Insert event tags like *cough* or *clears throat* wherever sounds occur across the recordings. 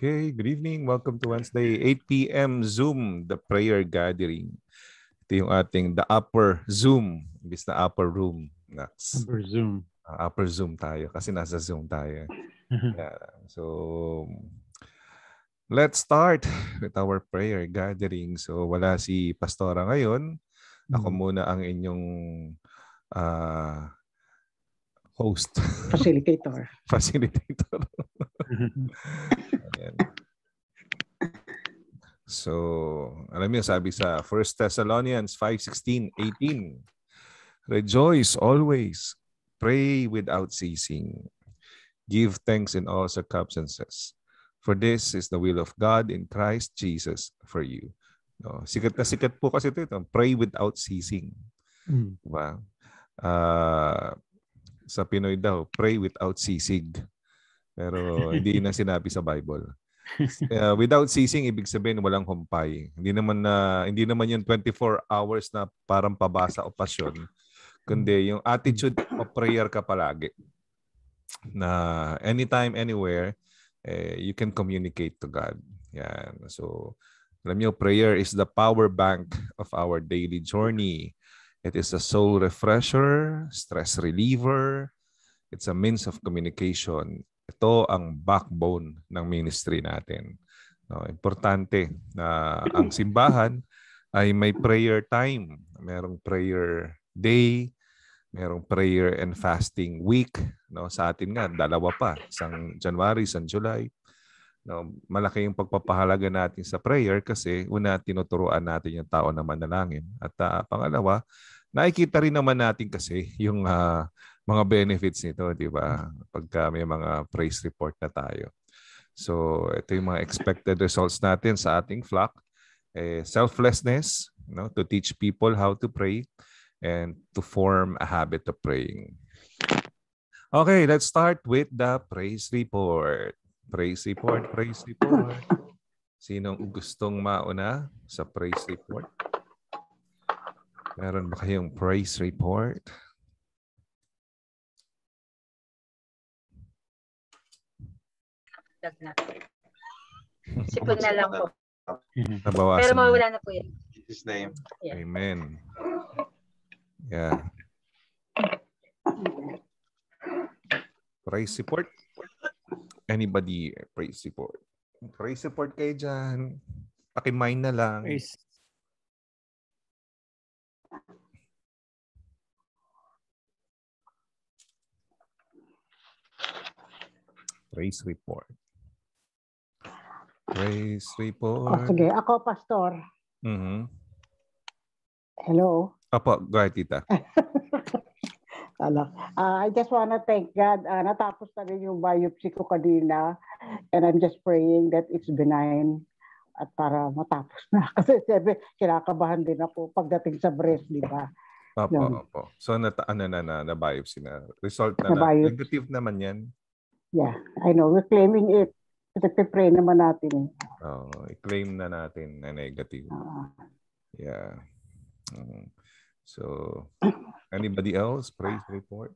Okay, good evening. Welcome to Wednesday, 8 p.m. Zoom, the prayer gathering. Ito yung ating the upper Zoom, imbis na upper room. Next. Upper Zoom. Uh, upper Zoom tayo kasi nasa Zoom tayo. *laughs* yeah. So, let's start with our prayer gathering. So, wala si Pastora ngayon. Ako mm. muna ang inyong uh, Host. *laughs* Facilitator. Facilitator. *laughs* so, alam niyo, sabi sa 1 Thessalonians 5.16, 18, Rejoice always, pray without ceasing, give thanks in all circumstances, for this is the will of God in Christ Jesus for you. No, sikat na sikat po kasi ito, pray without ceasing. Mm. Diba? Uh, sa Pinoy daw, pray without sisig. Pero *laughs* hindi na sinabi sa Bible. Uh, without ceasing ibig sabihin walang humpay. Hindi naman na hindi naman yung 24 hours na parang pabasa o pasyon, kundi hmm. yung attitude of prayer ka palagi. Na anytime anywhere eh, you can communicate to God. Yan. So alam niyo prayer is the power bank of our daily journey. It is a soul refresher, stress reliever. It's a means of communication. Ito ang backbone ng ministry natin. No, importante na ang *clears throat* simbahan ay may prayer time. Merong prayer day, merong prayer and fasting week. No, sa atin nga, dalawa pa. Isang January, isang July. No, malaki yung pagpapahalaga natin sa prayer kasi una tinuturuan natin yung tao na manalangin at uh, pangalawa nakikita rin naman natin kasi yung uh, mga benefits nito, 'di ba? Pagka may mga praise report na tayo. So, ito yung mga expected results natin sa ating flock. Eh, selflessness, no, to teach people how to pray and to form a habit of praying. Okay, let's start with the praise report. Praise report, praise report. Sinong gustong mauna sa praise report? Meron ba kayong praise report? Sipon na. Sipag na lang po. *laughs* Nabawasan. Pero mawala na po yan. His name. Yeah. Amen. Yeah. Praise report anybody, eh, praise support. Praise support kayo dyan. Pakimine na lang. Praise. Praise report. Praise oh, report. Oh, sige, ako pastor. Mm-hmm. Hello. Apo, go ahead, tita. *laughs* ano. Uh, I just want to thank God. Uh, natapos na rin yung biopsy ko kanina. And I'm just praying that it's benign at para matapos na. *laughs* Kasi siyempre, kinakabahan din ako pagdating sa breast, di ba? Opo, no. opo. So, na, ano na, na, na biopsy na. Result na, na, na. Negative naman yan. Yeah, I know. We're claiming it. Kasi pray naman natin. Eh. Oo, oh, i-claim na natin na negative. Uh, yeah. Mm. So, *laughs* anybody else? Praise report.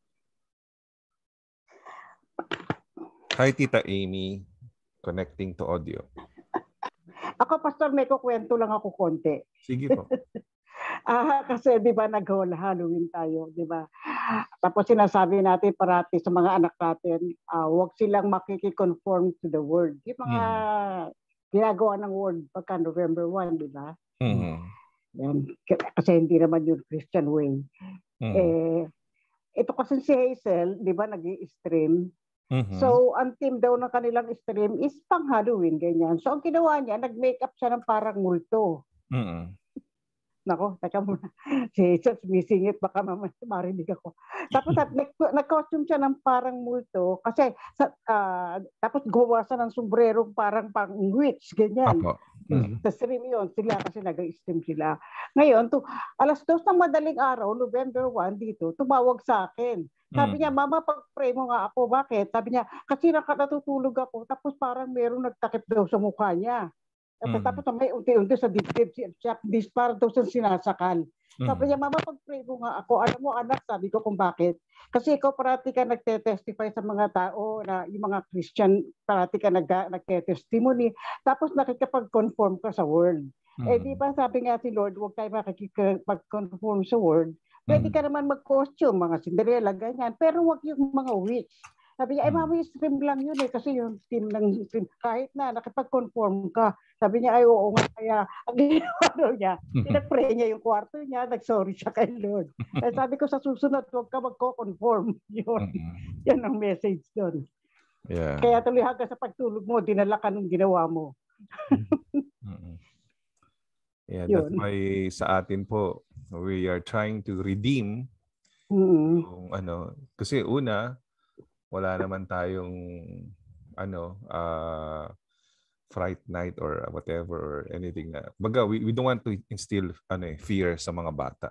Hi, Tita Amy. Connecting to audio. *laughs* Ako, Pastor, may kukwento lang ako konti. Sige po. *laughs* ah, kasi di ba nag Halloween tayo, di ba? Tapos sinasabi natin parati sa mga anak natin, uh, huwag silang makikiconform to the world. Yung mga mm. ginagawa ng world pagka November 1, di ba? Mm-hmm. Yan. Kasi hindi naman yung Christian way. Mm. Eh, ito kasi si Hazel, di ba, nag stream Mm-hmm. So, ang team daw ng kanilang stream is pang Halloween, ganyan. So, ang ginawa niya, nag-makeup siya ng parang multo. Mm-hmm. Nako, taka muna. *laughs* Si Jesus missing it, baka mamaya *laughs* marinig ako. Tapos at nag-costume siya ng parang multo kasi sa, uh, tapos gumawa siya ng sombrero parang pang witch, ganyan. Apo. Mm-hmm. Tapos stream yun, sila kasi nag-stream sila. Ngayon, to, alas dos ng madaling araw, November 1 dito, tumawag sa akin. Sabi mm. niya, mama, pag-pray mo nga ako. Bakit? Sabi niya, kasi natutulog ako. Tapos parang merong nagtakip daw sa mukha niya. At mm. tapos may unti-unti sa dibdib siya, dispara daw sa sinasakal. Sabi mm. niya, mama, pag-pray mo nga ako. Alam mo, anak, sabi ko kung bakit. Kasi ikaw parati ka nagte-testify sa mga tao na yung mga Christian, parati ka nag- nagte-testimony. Tapos nakikipag-conform ka sa world. Mm-hmm. Eh mm. di ba sabi nga si Lord, huwag tayo makikipag-conform sa world. Pwede mm. ka naman mag-costume, mga Cinderella, ganyan. Pero huwag yung mga witch. Sabi niya, ay eh, hmm. mami, stream lang yun eh. Kasi yung team lang, stream, kahit na nakipag-conform ka. Sabi niya, ay oo nga. Kaya *laughs* ang ginawa niya, hmm. pinag-pray niya yung kwarto niya, nag-sorry siya kay Lord. *laughs* Eh, sabi ko sa susunod, huwag ka mag conform *laughs* Yun. Yan ang message doon. Yeah. Kaya tuloy hanggang sa pagtulog mo, dinala ka ng ginawa mo. mm Yeah, Yun. that's why sa atin po, we are trying to redeem mm-hmm. yung ano. Kasi una, wala naman tayong ano uh, fright night or whatever or anything na baga we, we don't want to instill ano eh, fear sa mga bata.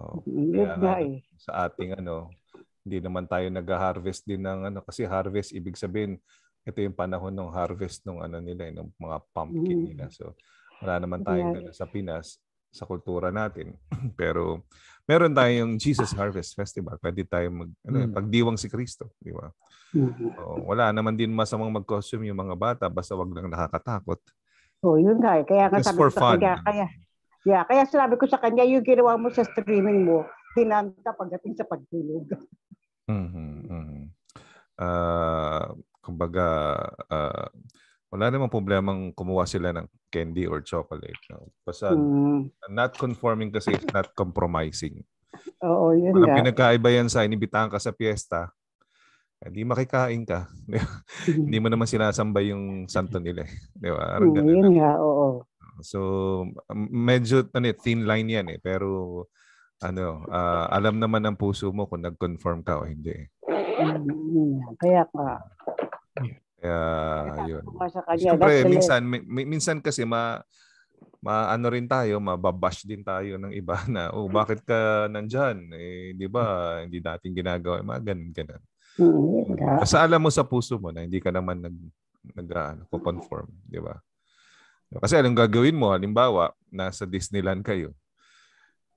Oh, mm, kaya, uh, sa ating ano hindi naman tayo nag-harvest din ng ano kasi harvest ibig sabihin ito yung panahon ng harvest ng ano nila eh, ng mga pumpkin mm. nila. So wala naman tayong yeah. Ano sa Pinas sa kultura natin. *clears throat* Pero meron tayong Jesus ah. Harvest Festival. Pwede tayong mag, ano, mm. pagdiwang si Kristo, di ba? Mm-hmm. So, wala naman din masamang mag-costume yung mga bata, basta wag lang nakakatakot. Oh, yun nga. Eh. Kaya nga sabi ko sa kanya, kaya, yeah, kaya sabi ko sa kanya, yung ginawa mo sa streaming mo, dinanta pagdating sa pagtulog. Mm-hmm. mm-hmm. Uh, kumbaga, uh, wala namang problemang kumuha sila ng candy or chocolate. No? Basta mm. not conforming kasi is not compromising. Oo, yun Parang nga. pinagkaiba yan sa inibitahan ka sa piyesta, hindi makikain ka. Hmm. hindi mo naman sinasambay yung santo nila. Eh. Di ba? Arang mm, ganun. yun nga, oo. So, medyo ano, eh, thin line yan eh. Pero, ano, uh, alam naman ng puso mo kung nag-confirm ka o hindi. Eh. Hmm, Kaya ka. Yeah, yun. Sa Siyempre, minsan, minsan kasi ma, maano rin tayo, mababash din tayo ng iba *laughs* na, oh, bakit ka nandyan? Eh, di ba, hindi dating ginagawa. Mga ganun, ganun. mm Kasi alam mo sa puso mo na hindi ka naman nag, nag ano, conform di ba? Kasi anong gagawin mo? Halimbawa, nasa Disneyland kayo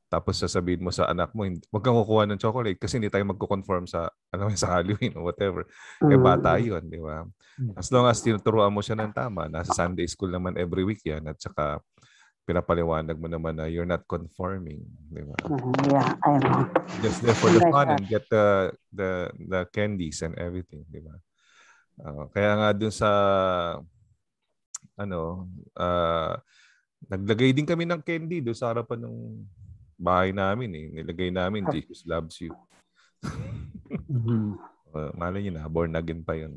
tapos sasabihin mo sa anak mo, wag kang kukuha ng chocolate kasi hindi tayo magko-conform sa *laughs* ano sa Halloween or whatever. Mm. Eh bata mm. 'yun, di ba? Hmm. As long as tinuturuan mo siya ng tama, nasa Sunday school naman every week 'yan at saka pinapaliwanag mo naman na you're not conforming, di ba? Mm, yeah, I know. Just there for the fun and get the the the candies and everything, di ba? Uh, kaya nga dun sa ano, uh, naglagay din kami ng candy do sa harapan ng bahay namin eh. Nilagay namin, ah. Jesus loves you. *laughs* mm-hmm. uh, malay nyo na, born again pa yun.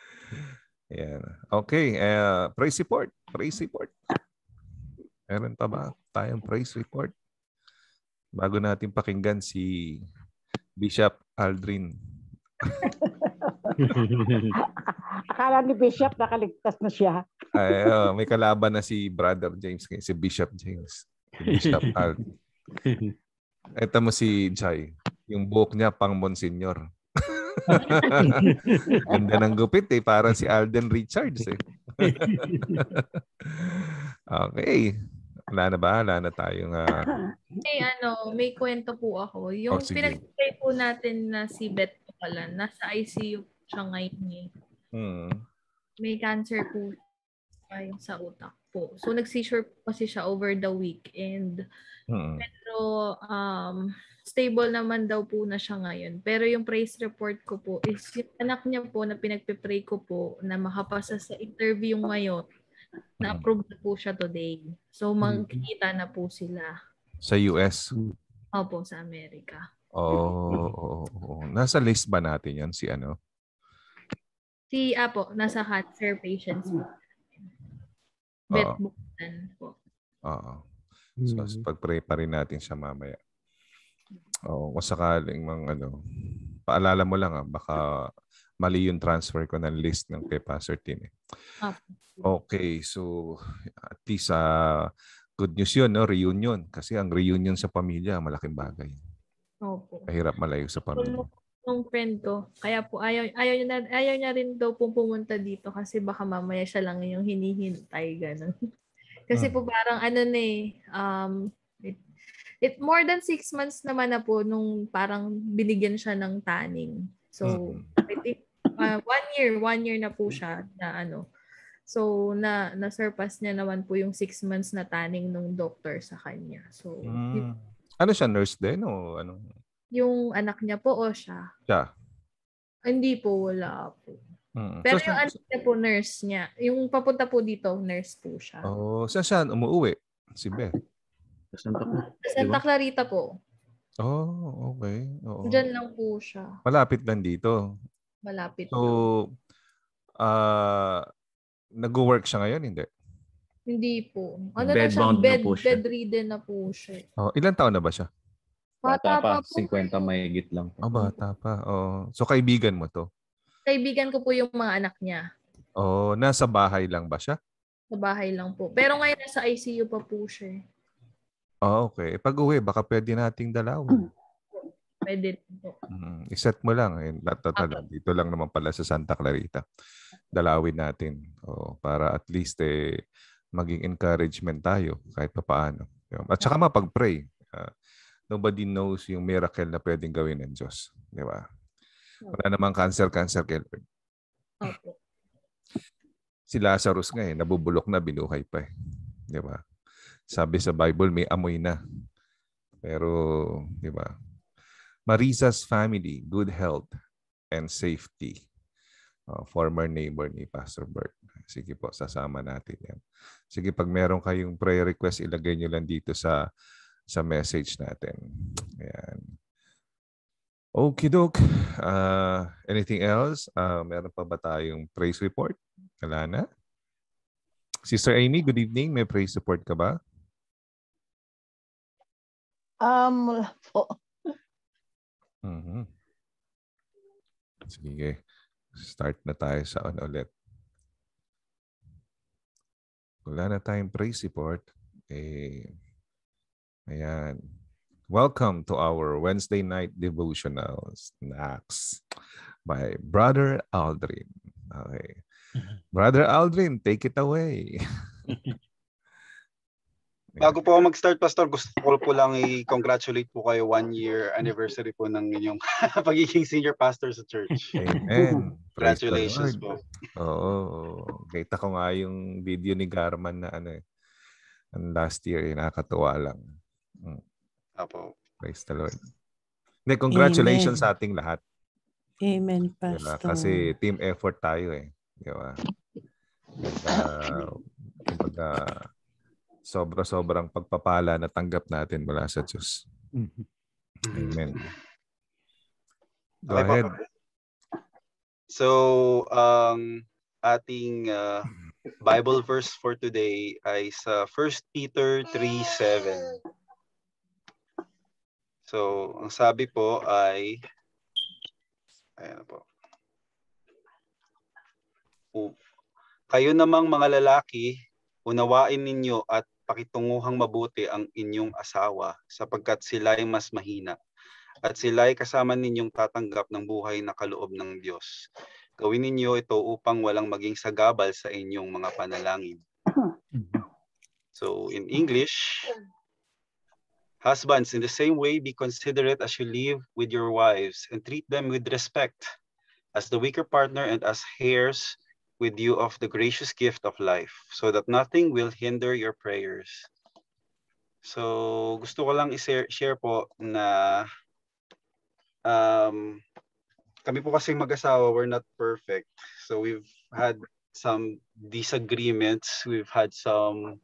*laughs* Yan. Okay, uh, praise report. Praise report. Meron pa ba tayong praise report? Bago natin pakinggan si Bishop Aldrin. *laughs* Akala ni Bishop nakaligtas na siya. Ay, oh, may kalaban na si Brother James, si Bishop James. Bishop *laughs* Al. Ito mo si Jai. Yung buhok niya pang Monsignor. *laughs* Ganda ng gupit eh. Parang si Alden Richards eh. *laughs* okay. Wala na ba? Wala na tayong... Uh... Ah, hey, ano, may kwento po ako. Yung oh, pinag-play po natin na si Beth pala, nasa ICU siya ngayon eh. Hmm. May cancer po pa sa utak po. So nag-seizure kasi siya over the weekend. Hmm. Pero um, stable naman daw po na siya ngayon. Pero yung praise report ko po is yung anak niya po na pinagpe ko po na makapasa sa interview ngayon. Na-approve na po siya today. So magkita na po sila. Sa US? Opo, sa Amerika. Oh, oo. Oh, oh, oh. Nasa list ba natin yan si ano? Si Apo, ah, nasa cancer patients Bet Oo. buksan po. Oo. So, mm-hmm. pag-pray pa rin natin siya mamaya. Oo, kung sakaling mga ano, paalala mo lang ah, baka mali yung transfer ko ng list ng kay Pastor Tin. Eh. Okay, so at least uh, good news yun, no? reunion. Kasi ang reunion sa pamilya, malaking bagay. Opo. Mahirap malayo sa pamilya nung friend ko. Kaya po ayaw ayaw niya na, ayaw niya rin daw pong pumunta dito kasi baka mamaya siya lang yung hinihintay ganun. *laughs* kasi uh po parang ano na eh um it, it more than six months naman na po nung parang binigyan siya ng tanning. So uh I think uh, one year, one year na po siya na ano. So na na surpass niya naman po yung six months na tanning nung doctor sa kanya. So mm. uh it, ano siya nurse din o ano? Yung anak niya po o siya? Siya. Ah, hindi po, wala po. Mm. Pero so, yung anak niya po, nurse niya. Yung papunta po dito, nurse po siya. Oh, siya saan umuwi? Si Beth. Sa Santa, Sa Santa Clarita po. Oh, okay. Oo. Diyan lang po siya. Malapit lang dito. Malapit. So, ah uh, nag-work siya ngayon, hindi? Hindi po. Ano bed na siya? Bed, na po siya. Bedridden na po siya. Oh, ilan taon na ba siya? Bata, bata pa, pa 50 eh. mahigit lang. Oh, bata pa. Oh. So kaibigan mo to? Kaibigan ko po yung mga anak niya. Oh, nasa bahay lang ba siya? Sa bahay lang po. Pero ngayon nasa ICU pa po siya. Oh, okay. Eh, pag uwi, baka pwede nating dalawin. *clears throat* Pwede rin po. Mm, iset mo lang. Eh. Tatala, Dito lang naman pala sa Santa Clarita. Dalawin natin. Oh, para at least eh, maging encouragement tayo kahit pa paano. At saka mapag-pray. Uh, nobody knows yung miracle na pwedeng gawin ng Diyos. Di ba? Hmm. Wala namang cancer, cancer, Kelvin. Okay. Si Lazarus nga eh, nabubulok na, binuhay pa eh. Di ba? Sabi sa Bible, may amoy na. Pero, di ba? Marisa's family, good health and safety. Uh, former neighbor ni Pastor Bert. Sige po, sasama natin yan. Sige, pag meron kayong prayer request, ilagay nyo lang dito sa sa message natin. Ayan. Okidok. Uh, ah, anything else? Uh, meron pa ba tayong praise report? Wala na. Sister Amy, good evening. May praise support ka ba? Um, wala po. Mm-hmm. Sige. Start na tayo sa on ano ulit. Wala na tayong praise report. Eh, Ayan. Welcome to our Wednesday night devotionals, Nax, by Brother Aldrin. Okay. *laughs* Brother Aldrin, take it away. *laughs* Bago po ako mag-start, Pastor, gusto ko po lang i-congratulate po kayo one year anniversary po ng inyong *laughs* pagiging senior pastor sa church. Amen. Congratulations po. Oo. Kita ko nga yung video ni Garman na ano eh. And last year, eh, nakakatuwa lang. Mm. Apo. Praise the Lord. Hindi, congratulations Amen. sa ating lahat. Amen, Pastor. Diba? Kasi team effort tayo eh. Di ba? Uh, kumbaga, sobra-sobrang pagpapala na tanggap natin mula sa Diyos. Mm-hmm. Amen. Go ahead. So, ang um, ating uh, Bible verse for today ay sa 1 Peter 3.7. So, ang sabi po ay, ayan po. O, Kayo namang mga lalaki, unawain ninyo at pakitunguhang mabuti ang inyong asawa sapagkat sila ay mas mahina at sila ay kasama ninyong tatanggap ng buhay na kaloob ng Diyos. Gawin ninyo ito upang walang maging sagabal sa inyong mga panalangin. Hmm. So in English, Husbands, in the same way, be considerate as you live with your wives and treat them with respect as the weaker partner and as heirs with you of the gracious gift of life so that nothing will hinder your prayers. So gusto ko lang i-share po na um, kami po kasi mag-asawa, we're not perfect. So we've had some disagreements, we've had some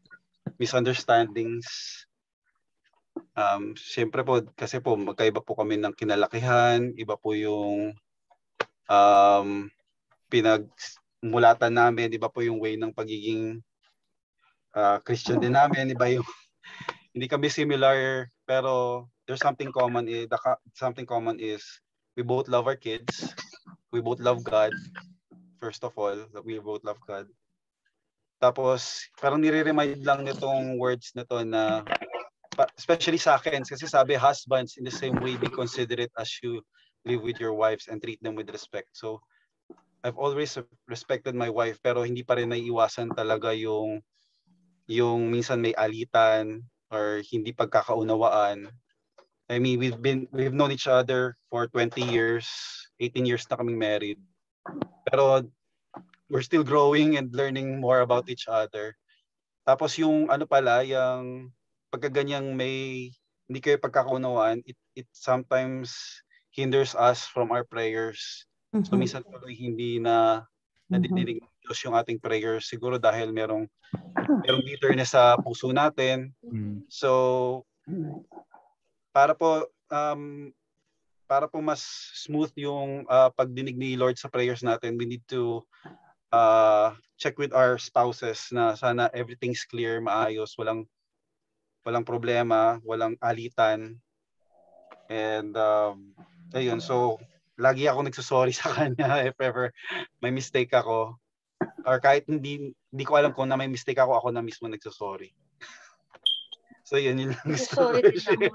misunderstandings, Um, Siyempre po, kasi po magkaiba po kami ng kinalakihan, iba po yung um, pinagmulatan namin, iba po yung way ng pagiging uh, Christian din namin, iba yung *laughs* hindi kami similar pero there's something common is the, something common is we both love our kids. We both love God. First of all, that we both love God. Tapos, parang nire-remind lang nitong words na to na especially sa akin, kasi sabi, husbands, in the same way, be considerate as you live with your wives and treat them with respect. So, I've always respected my wife, pero hindi pa rin naiiwasan talaga yung, yung minsan may alitan or hindi pagkakaunawaan. I mean, we've been, we've known each other for 20 years, 18 years na kaming married. Pero we're still growing and learning more about each other. Tapos yung ano pala, yung pagkaganyang may hindi kayo pagkakaunawaan, it, it sometimes hinders us from our prayers. Mm-hmm. So minsan tuloy hindi na mm-hmm. nadidinig ng Diyos yung ating prayers siguro dahil merong merong bitterness sa puso natin. Mm-hmm. So para po um, para po mas smooth yung uh, pagdinig ni Lord sa prayers natin, we need to uh, check with our spouses na sana everything's clear, maayos, walang walang problema, walang alitan. And um, ayun, so lagi ako nagsusorry *laughs* sa kanya if ever may mistake ako. Or kahit hindi, hindi ko alam kung na may mistake ako, ako na mismo nagsusorry. *laughs* So yun, yun lang Sorry ko i-share.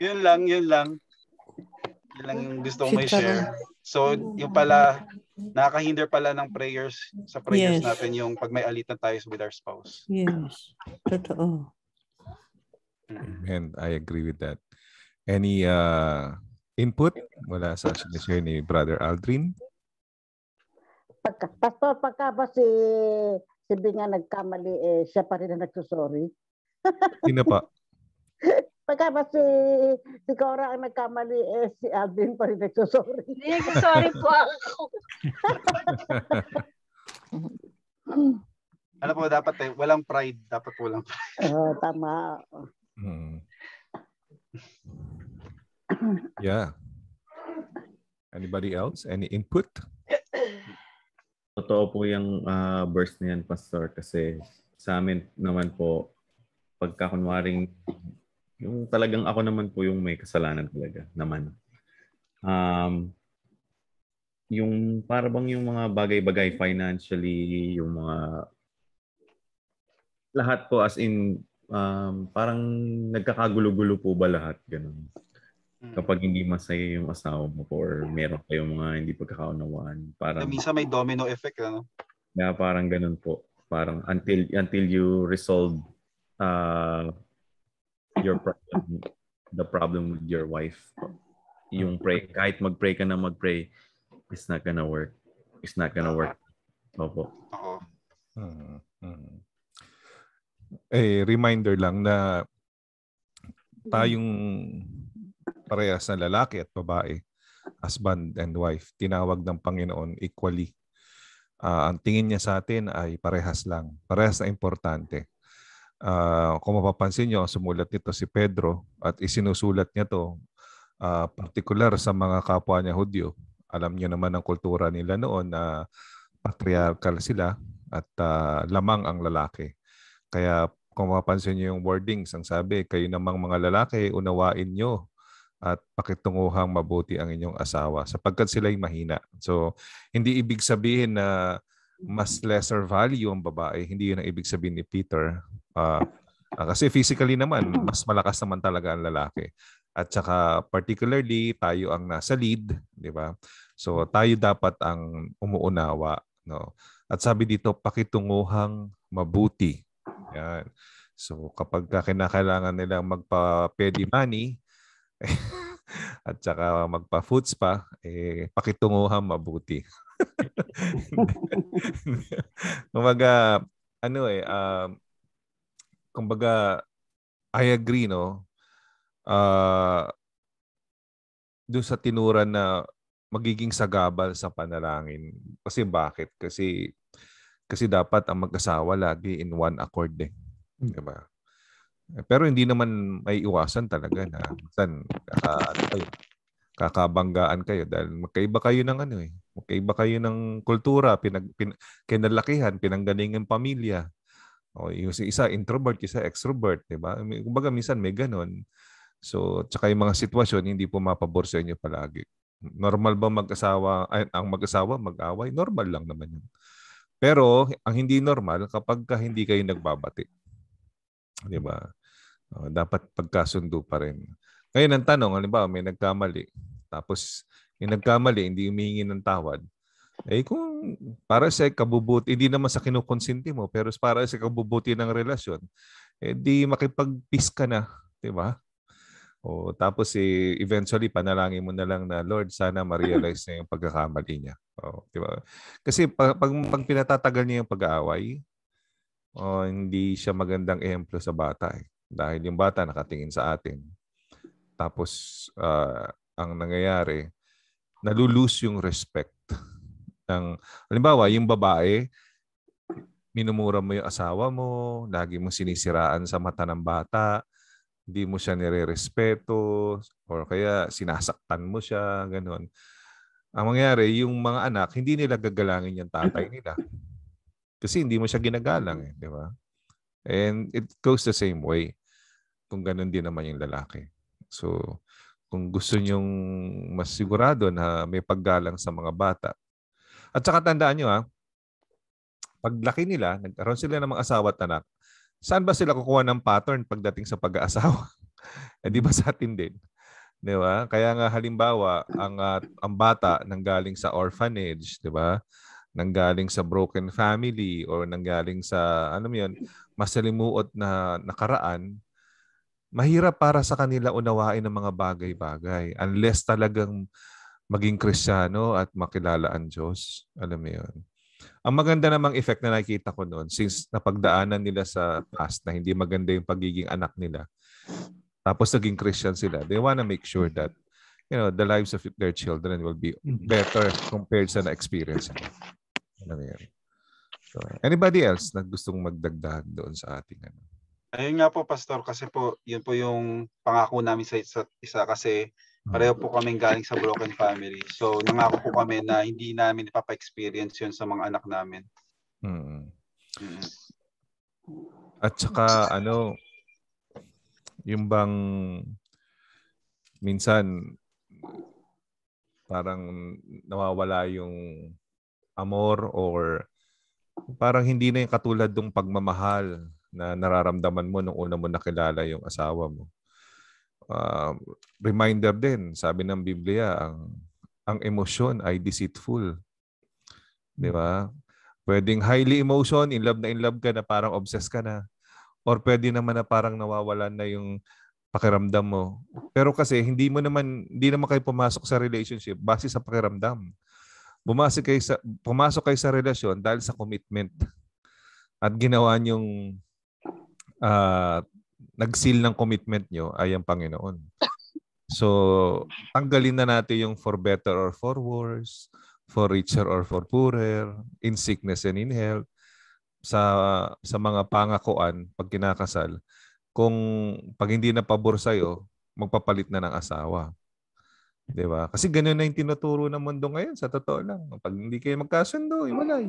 yun lang, yun lang. Yun lang yung gusto ko i-share. So yung pala, nakakahinder pala ng prayers sa prayers yes. natin yung pag may alitan tayo with our spouse. Yes. Totoo. Amen. I agree with that. Any uh, input mula sa sinishare ni Brother Aldrin? Pagka, Pastor, pagka ba si, si Binga nagkamali, eh, siya pa rin na nagsusorry? Sino pa? *laughs* Pagka ba si, si Cora ang nagkamali, eh, si Alvin pa rin nagsosorry. Hindi, sorry po ako. *laughs* Alam po, dapat eh, walang pride. Dapat walang pride. Oo, uh, tama. Hmm. yeah. Anybody else? Any input? Totoo po yung uh, ah, verse na yan, Pastor, kasi sa amin naman po, pagka kunwaring yung talagang ako naman po yung may kasalanan talaga naman. Um, yung para bang yung mga bagay-bagay financially, yung mga lahat po as in um, parang nagkakagulo-gulo po ba lahat ganun. Hmm. Kapag hindi masaya yung asawa mo po or meron kayong mga hindi pagkakaunawaan. Parang, minsan may domino effect. Ano? Yeah, parang ganun po. Parang until, until you resolve uh, your problem, the problem with your wife. Yung pray, kahit magpray ka na magpray pray it's not gonna work. It's not gonna work. Opo. Oo. Hmm. Eh, reminder lang na tayong parehas na lalaki at babae, husband and wife, tinawag ng Panginoon equally. Uh, ang tingin niya sa atin ay parehas lang. Parehas na importante. Uh, kung mapapansin nyo, sumulat nito si Pedro at isinusulat niya to uh, ah, particular sa mga kapwa niya Hudyo. Alam niyo naman ang kultura nila noon na patriarchal sila at uh, lamang ang lalaki. Kaya kung mapapansin niyo yung wordings, ang sabi, kayo namang mga lalaki, unawain niyo at pakitunguhang mabuti ang inyong asawa sapagkat sila'y mahina. So, hindi ibig sabihin na mas lesser value ang babae. Hindi yun ang ibig sabihin ni Peter. Uh, kasi physically naman, mas malakas naman talaga ang lalaki. At saka particularly, tayo ang nasa lead, di ba? So tayo dapat ang umuunawa. No? At sabi dito, pakitunguhang mabuti. Yan. So kapag kinakailangan nila magpa-pedi money, *laughs* at saka magpa-foods pa, eh, pakitunguhan mabuti. *laughs* Kumaga, ano eh, um, uh, kumbaga, I agree, no? Uh, ah, doon sa tinura na magiging sagabal sa panalangin. Kasi bakit? Kasi kasi dapat ang mag-asawa lagi in one accord eh. Mm. Diba? Pero hindi naman may iwasan talaga na san uh, ah, ano kayo, kakabanggaan kayo dahil magkaiba kayo ng ano eh. Magkaiba kayo ng kultura, pinag, pin, kinalakihan, ng pamilya. O oh, yung isa introvert, isa extrovert, di ba? Kumbaga minsan may ganun. So, tsaka yung mga sitwasyon, hindi po mapabor sa inyo palagi. Normal ba mag-asawa, ay, ang mag-asawa, mag-away? Normal lang naman yun. Pero, ang hindi normal, kapag ka hindi kayo nagbabati. Di ba? Oh, dapat pagkasundo pa rin. Ngayon, ang tanong, halimbawa, may nagkamali. Tapos, yung nagkamali, hindi humihingi ng tawad. Eh kung para sa kabubuti, hindi naman sa kinukonsinti mo, pero para sa kabubuti ng relasyon, eh di makipag-peace ka na, di ba? O tapos eh, eventually panalangin mo na lang na Lord, sana ma-realize niya yung pagkakamali niya. O, di ba? Kasi pag, pag, pag pinatatagal niya yung pag-aaway, o, hindi siya magandang ehemplo sa bata eh. Dahil yung bata nakatingin sa atin. Tapos uh, ang nangyayari, nalulus yung respect ng halimbawa yung babae minumura mo yung asawa mo, lagi mo sinisiraan sa mata ng bata, hindi mo siya nirerespeto or kaya sinasaktan mo siya, ganun. Ang mangyari, yung mga anak, hindi nila gagalangin yung tatay nila. Kasi hindi mo siya ginagalang, eh, di ba? And it goes the same way kung ganun din naman yung lalaki. So, kung gusto nyong mas sigurado na may paggalang sa mga bata, at saka tandaan nyo ha, paglaki nila, nagkaroon sila ng mga asawa at anak, saan ba sila kukuha ng pattern pagdating sa pag-aasawa? *laughs* eh, di ba sa atin din? Di ba? Kaya nga halimbawa, ang, uh, ang bata nanggaling sa orphanage, di ba? Nang galing sa broken family or nang galing sa, ano yun, masalimuot na nakaraan, mahirap para sa kanila unawain ng mga bagay-bagay unless talagang maging krisyano at makilala ang Diyos. Alam mo yun. Ang maganda namang effect na nakita ko noon, since napagdaanan nila sa past na hindi maganda yung pagiging anak nila, tapos naging Christian sila, they want to make sure that you know, the lives of their children will be mm-hmm. better compared sa na-experience nila. Alam So, anybody else na gustong magdagdag doon sa ating ano? Ayun nga po, Pastor, kasi po, yun po yung pangako namin sa isa kasi Pareho po kaming galing sa broken family. So, nangako po kami na hindi namin ipapa-experience yun sa mga anak namin. Mm. Mm. At saka, ano, yung bang minsan parang nawawala yung amor or parang hindi na yung katulad ng pagmamahal na nararamdaman mo nung una mo nakilala yung asawa mo uh, reminder din, sabi ng Biblia, ang ang emosyon ay deceitful. 'Di ba? Pwedeng highly emotion, in love na in love ka na parang obsessed ka na. Or pwede naman na parang nawawalan na yung pakiramdam mo. Pero kasi hindi mo naman hindi naman kayo pumasok sa relationship base sa pakiramdam. Bumasok kayo sa pumasok kayo sa relasyon dahil sa commitment. At ginawa niyong uh, nag-seal ng commitment nyo ay ang Panginoon. So, tanggalin na natin yung for better or for worse, for richer or for poorer, in sickness and in health, sa, sa mga pangakuan pag kinakasal. Kung pag hindi na pabor sa'yo, magpapalit na ng asawa. 'Di ba? Kasi ganyan na 'yung tinuturo ng mundo ngayon sa totoo lang. Pag hindi kayo magkasundo, iwalay.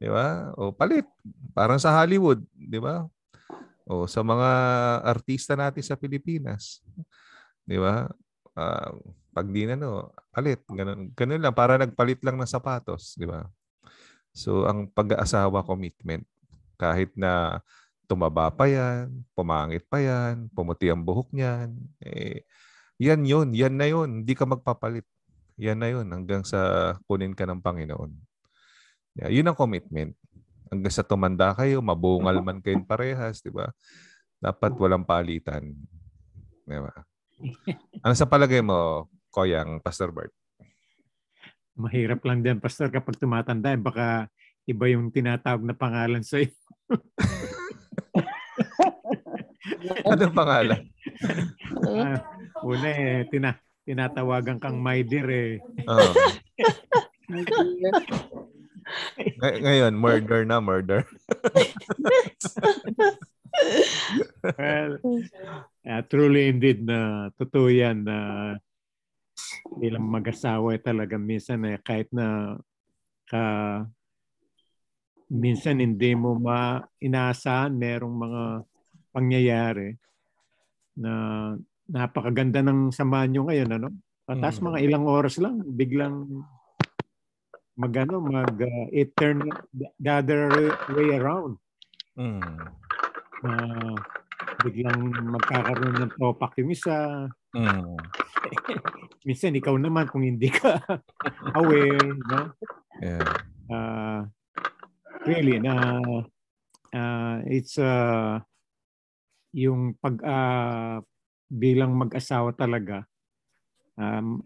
'Di ba? O palit. Parang sa Hollywood, 'di ba? O sa mga artista natin sa Pilipinas. 'Di ba? Uh, pag di na no, palit. Ganun, ganun lang. Para nagpalit lang ng sapatos. Di ba? So, ang pag-aasawa commitment. Kahit na tumaba pa yan, pumangit pa yan, pumuti ang buhok niyan, eh, yan yun, yan na yun. Hindi ka magpapalit. Yan na yun hanggang sa kunin ka ng Panginoon. Yeah, yun ang commitment hanggang sa tumanda kayo, mabungal mm-hmm. man kayo parehas, di ba? Dapat mm-hmm. walang palitan. Di ba? *laughs* Ano sa palagay mo, Koyang, Pastor Bart? Mahirap lang din, Pastor, kapag tumatanda, eh, baka iba yung tinatawag na pangalan sa iyo. *laughs* Anong pangalan? uh, una eh, tina, tinatawagan kang my dear eh. Oh. *laughs* Ngay- ngayon, murder na murder. well, uh, truly indeed na uh, totoo yan na uh, ilang mag-asawa talaga minsan eh, kahit na ka minsan hindi mo ma inaasahan merong mga pangyayari na napakaganda ng sama nyo ngayon ano Patas mm. mga ilang oras lang biglang magano mag uh, it turn the other way around. Mm. Uh, biglang magkakaroon ng topak yung isa. Mm. *laughs* Minsan ikaw naman kung hindi ka *laughs* aware, no? Yeah. Uh, really na uh, it's uh, yung pag uh, bilang mag-asawa talaga um,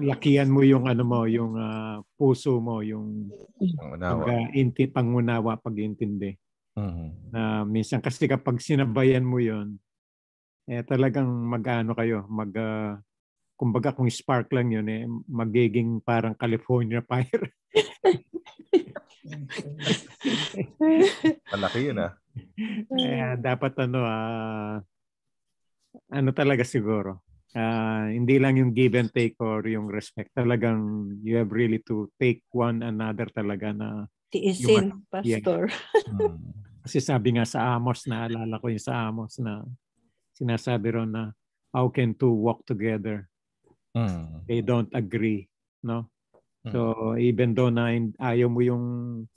lakihan mo yung ano mo, yung uh, puso mo, yung pangunawa. Pag, uh, inti, pangunawa, pag-intindi. Uh-huh. Mm-hmm. Uh, minsan kasi kapag sinabayan mo yon eh talagang magano kayo, mag uh, kumbaga kung spark lang yun eh magiging parang California fire. *laughs* Malaki yun ah. Eh, dapat ano ah, uh, ano talaga siguro, uh, hindi lang yung give and take or yung respect. Talagang you have really to take one another talaga na tiisin, human. pastor. Yeah. *laughs* kasi sabi nga sa Amos, naalala ko yung sa Amos na sinasabi ron na how can two walk together? Mm. They don't agree, no? Mm. So even though na ayaw mo yung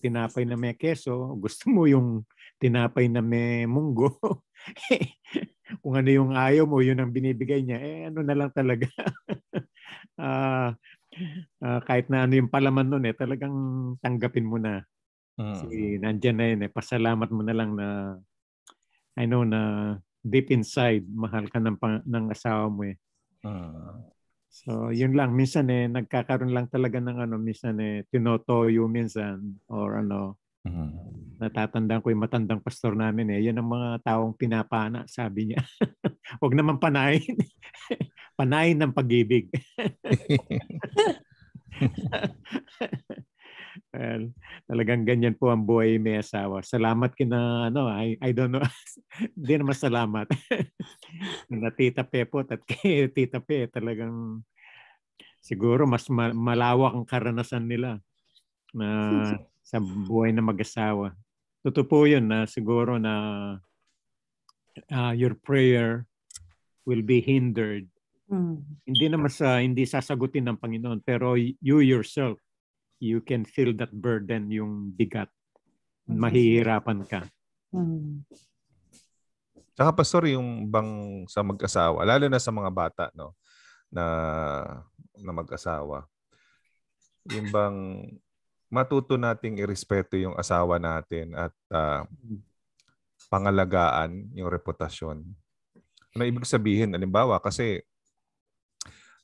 tinapay na may keso, gusto mo yung tinapay na may munggo, *laughs* kung ano yung ayaw mo, yun ang binibigay niya. Eh ano na lang talaga. uh, *laughs* uh, kahit na ano yung palaman nun eh, talagang tanggapin mo na. Uh-huh. Kasi mm. nandyan na yun eh. Pasalamat mo na lang na I know na deep inside, mahal ka ng, ng asawa mo eh. Uh-huh. So, yun lang. Minsan eh, nagkakaroon lang talaga ng ano, minsan eh, tinotoyo minsan or ano, Mm-hmm. Natatandaan ko yung matandang pastor namin eh, yan ang mga taong pinapana, sabi niya. *laughs* Huwag naman panayin. *laughs* panayin ng pag-ibig. *laughs* well, talagang ganyan po ang buhay may asawa. Salamat kina ano, I, I don't know. Hindi naman salamat. na Tita Pepot at kay Tita Pe talagang siguro mas malawak ang karanasan nila na sa buhay na mag-asawa. Totoo po yun na siguro na uh, your prayer will be hindered. Mm. Hindi naman sa ah, hindi sasagutin ng Panginoon pero you yourself you can feel that burden yung bigat. Mahihirapan ka. Mm. Saka pastor yung bang sa mag-asawa lalo na sa mga bata no na na mag-asawa. Yung bang matuto nating irespeto yung asawa natin at uh, pangalagaan yung reputasyon. Ano ibig sabihin? Halimbawa, kasi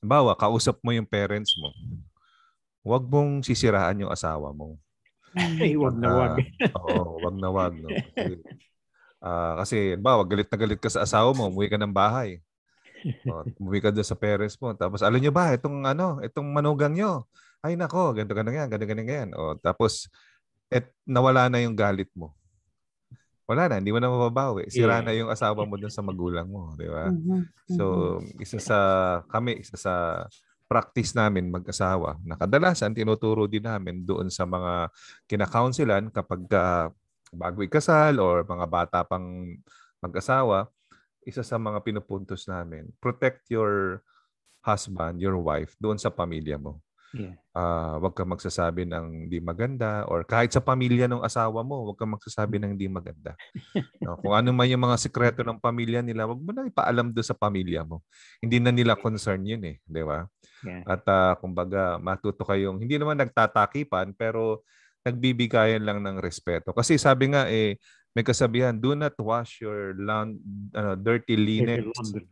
halimbawa, kausap mo yung parents mo. Huwag mong sisiraan yung asawa mo. Ay, wag na ah, wag. Uh, oo, wag na wag. No? Kasi, uh, kasi, halimbawa, galit na galit ka sa asawa mo, umuwi ka ng bahay. Uh, umuwi ka doon sa parents mo. Tapos, alam nyo ba, itong, ano, itong manugang nyo, ay nako, ganito ganito yan, ganito ganito yan. O, tapos, et, nawala na yung galit mo. Wala na, hindi mo na mababawi. Sira yeah. na yung asawa mo dun sa magulang mo, di ba? Mm-hmm, mm-hmm. So, isa sa, kami, isa sa practice namin mag-asawa na kadalasan tinuturo din namin doon sa mga kinakounselan kapag uh, bago ikasal or mga bata pang mag-asawa, isa sa mga pinupuntos namin, protect your husband, your wife doon sa pamilya mo. Yeah. Uh, wag kang magsasabi ng hindi maganda or kahit sa pamilya ng asawa mo, wag kang magsasabi ng hindi maganda. no, kung ano man yung mga sekreto ng pamilya nila, wag mo na ipaalam do sa pamilya mo. Hindi na nila concern yun eh, di ba? Yeah. At uh, kumbaga, matuto kayong hindi naman nagtatakipan pero nagbibigayan lang ng respeto. Kasi sabi nga eh, may kasabihan, do not wash your lawn, ano, dirty linen. Dirty laundry.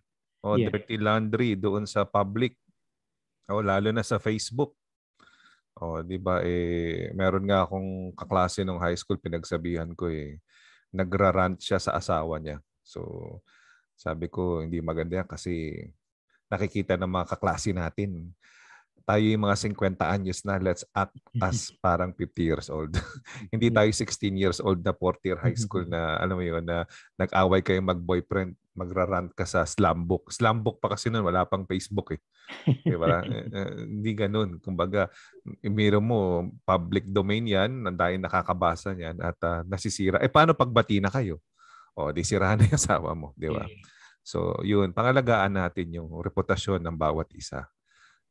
Oh, yeah. dirty laundry doon sa public o, oh, lalo na sa Facebook. oh, di ba, eh, meron nga akong kaklase nung high school, pinagsabihan ko eh, nagrarant siya sa asawa niya. So, sabi ko, hindi maganda yan kasi nakikita ng mga kaklase natin. Tayo yung mga 50 anyos na, let's act as *laughs* parang 50 years old. *laughs* hindi hmm. tayo 16 years old na 4 year high *laughs* school na, alam mo yun, na nag-away kayo mag-boyfriend magrarant ka sa Slambook. Slambook pa kasi noon, wala pang Facebook eh. Di ba? *laughs* Eh, eh, hindi eh, ganun. Kumbaga, imiro mo, public domain yan, ang dahil nakakabasa yan at uh, nasisira. Eh, paano pagbati na kayo? O, di sirahan na yung asawa mo. Di ba? Mm. So, yun. Pangalagaan natin yung reputasyon ng bawat isa.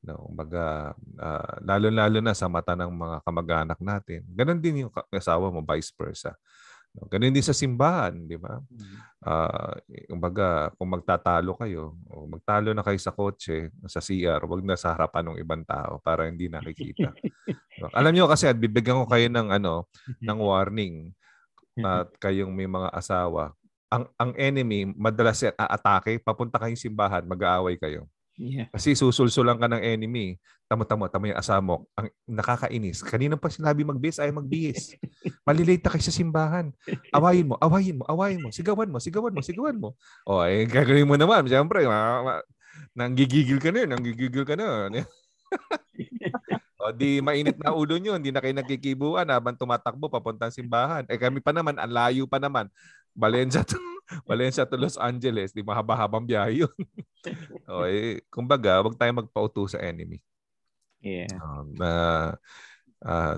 No, baga, uh, ah, lalo-lalo na sa mata ng mga kamag-anak natin. Ganon din yung asawa mo, vice versa. Ganun din sa simbahan, di ba? Uh, kumbaga, kung magtatalo kayo, o magtalo na kayo sa kotse, sa CR, wag na sa harapan ng ibang tao para hindi nakikita. *laughs* Alam niyo kasi, at bibigyan ko kayo ng, ano, ng *laughs* warning at kayong may mga asawa, ang ang enemy madalas yan aatake, papunta kayong simbahan, mag-aaway kayo. Yeah. Kasi susulsulan ka ng enemy. Tamo-tamo, tamo yung asamok. Ang nakakainis. Kanina pa sinabi magbihis, ay magbihis. *laughs* Malilate ka sa simbahan. Awayin mo, awayin mo, awayin mo. Sigawan mo, sigawan mo, sigawan mo. O, eh, gagawin mo naman. Siyempre, ma- ma- nanggigigil ka na yun, nanggigigil ka na yun. *laughs* o di mainit na ulo nyo, hindi na kayo nagkikibuan habang tumatakbo papuntang simbahan. Eh kami pa naman, ang layo pa naman. Balenza to. Valencia to Los Angeles, di mahaba-habang biyahe yun. *laughs* okay, oh, eh, kumbaga, wag tayong magpauto sa enemy. Yeah. Um, uh, uh,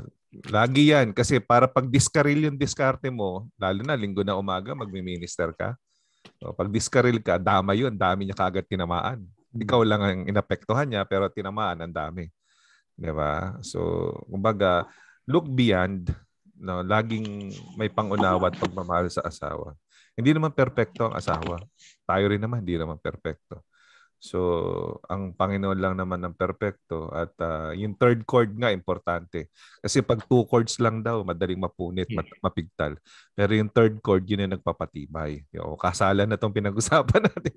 lagi yan. Kasi para pag diskaril yung diskarte mo, lalo na linggo na umaga, magmi-minister ka. So, pag diskaril ka, dama yun. Dami niya kaagad tinamaan. Ikaw lang ang inapektuhan niya, pero tinamaan ang dami. Di ba? So, kumbaga, look beyond. No, laging may pangunawa at pagmamahal sa asawa. Hindi naman perpekto ang asawa. Tayo rin naman, hindi naman perpekto. So, ang Panginoon lang naman ang perpekto. At uh, yung third chord nga, importante. Kasi pag two chords lang daw, madaling mapunit, hmm. mat- mapigtal. Pero yung third chord, yun yung nagpapatibay. O, oh, kasalan na itong pinag-usapan *laughs* natin.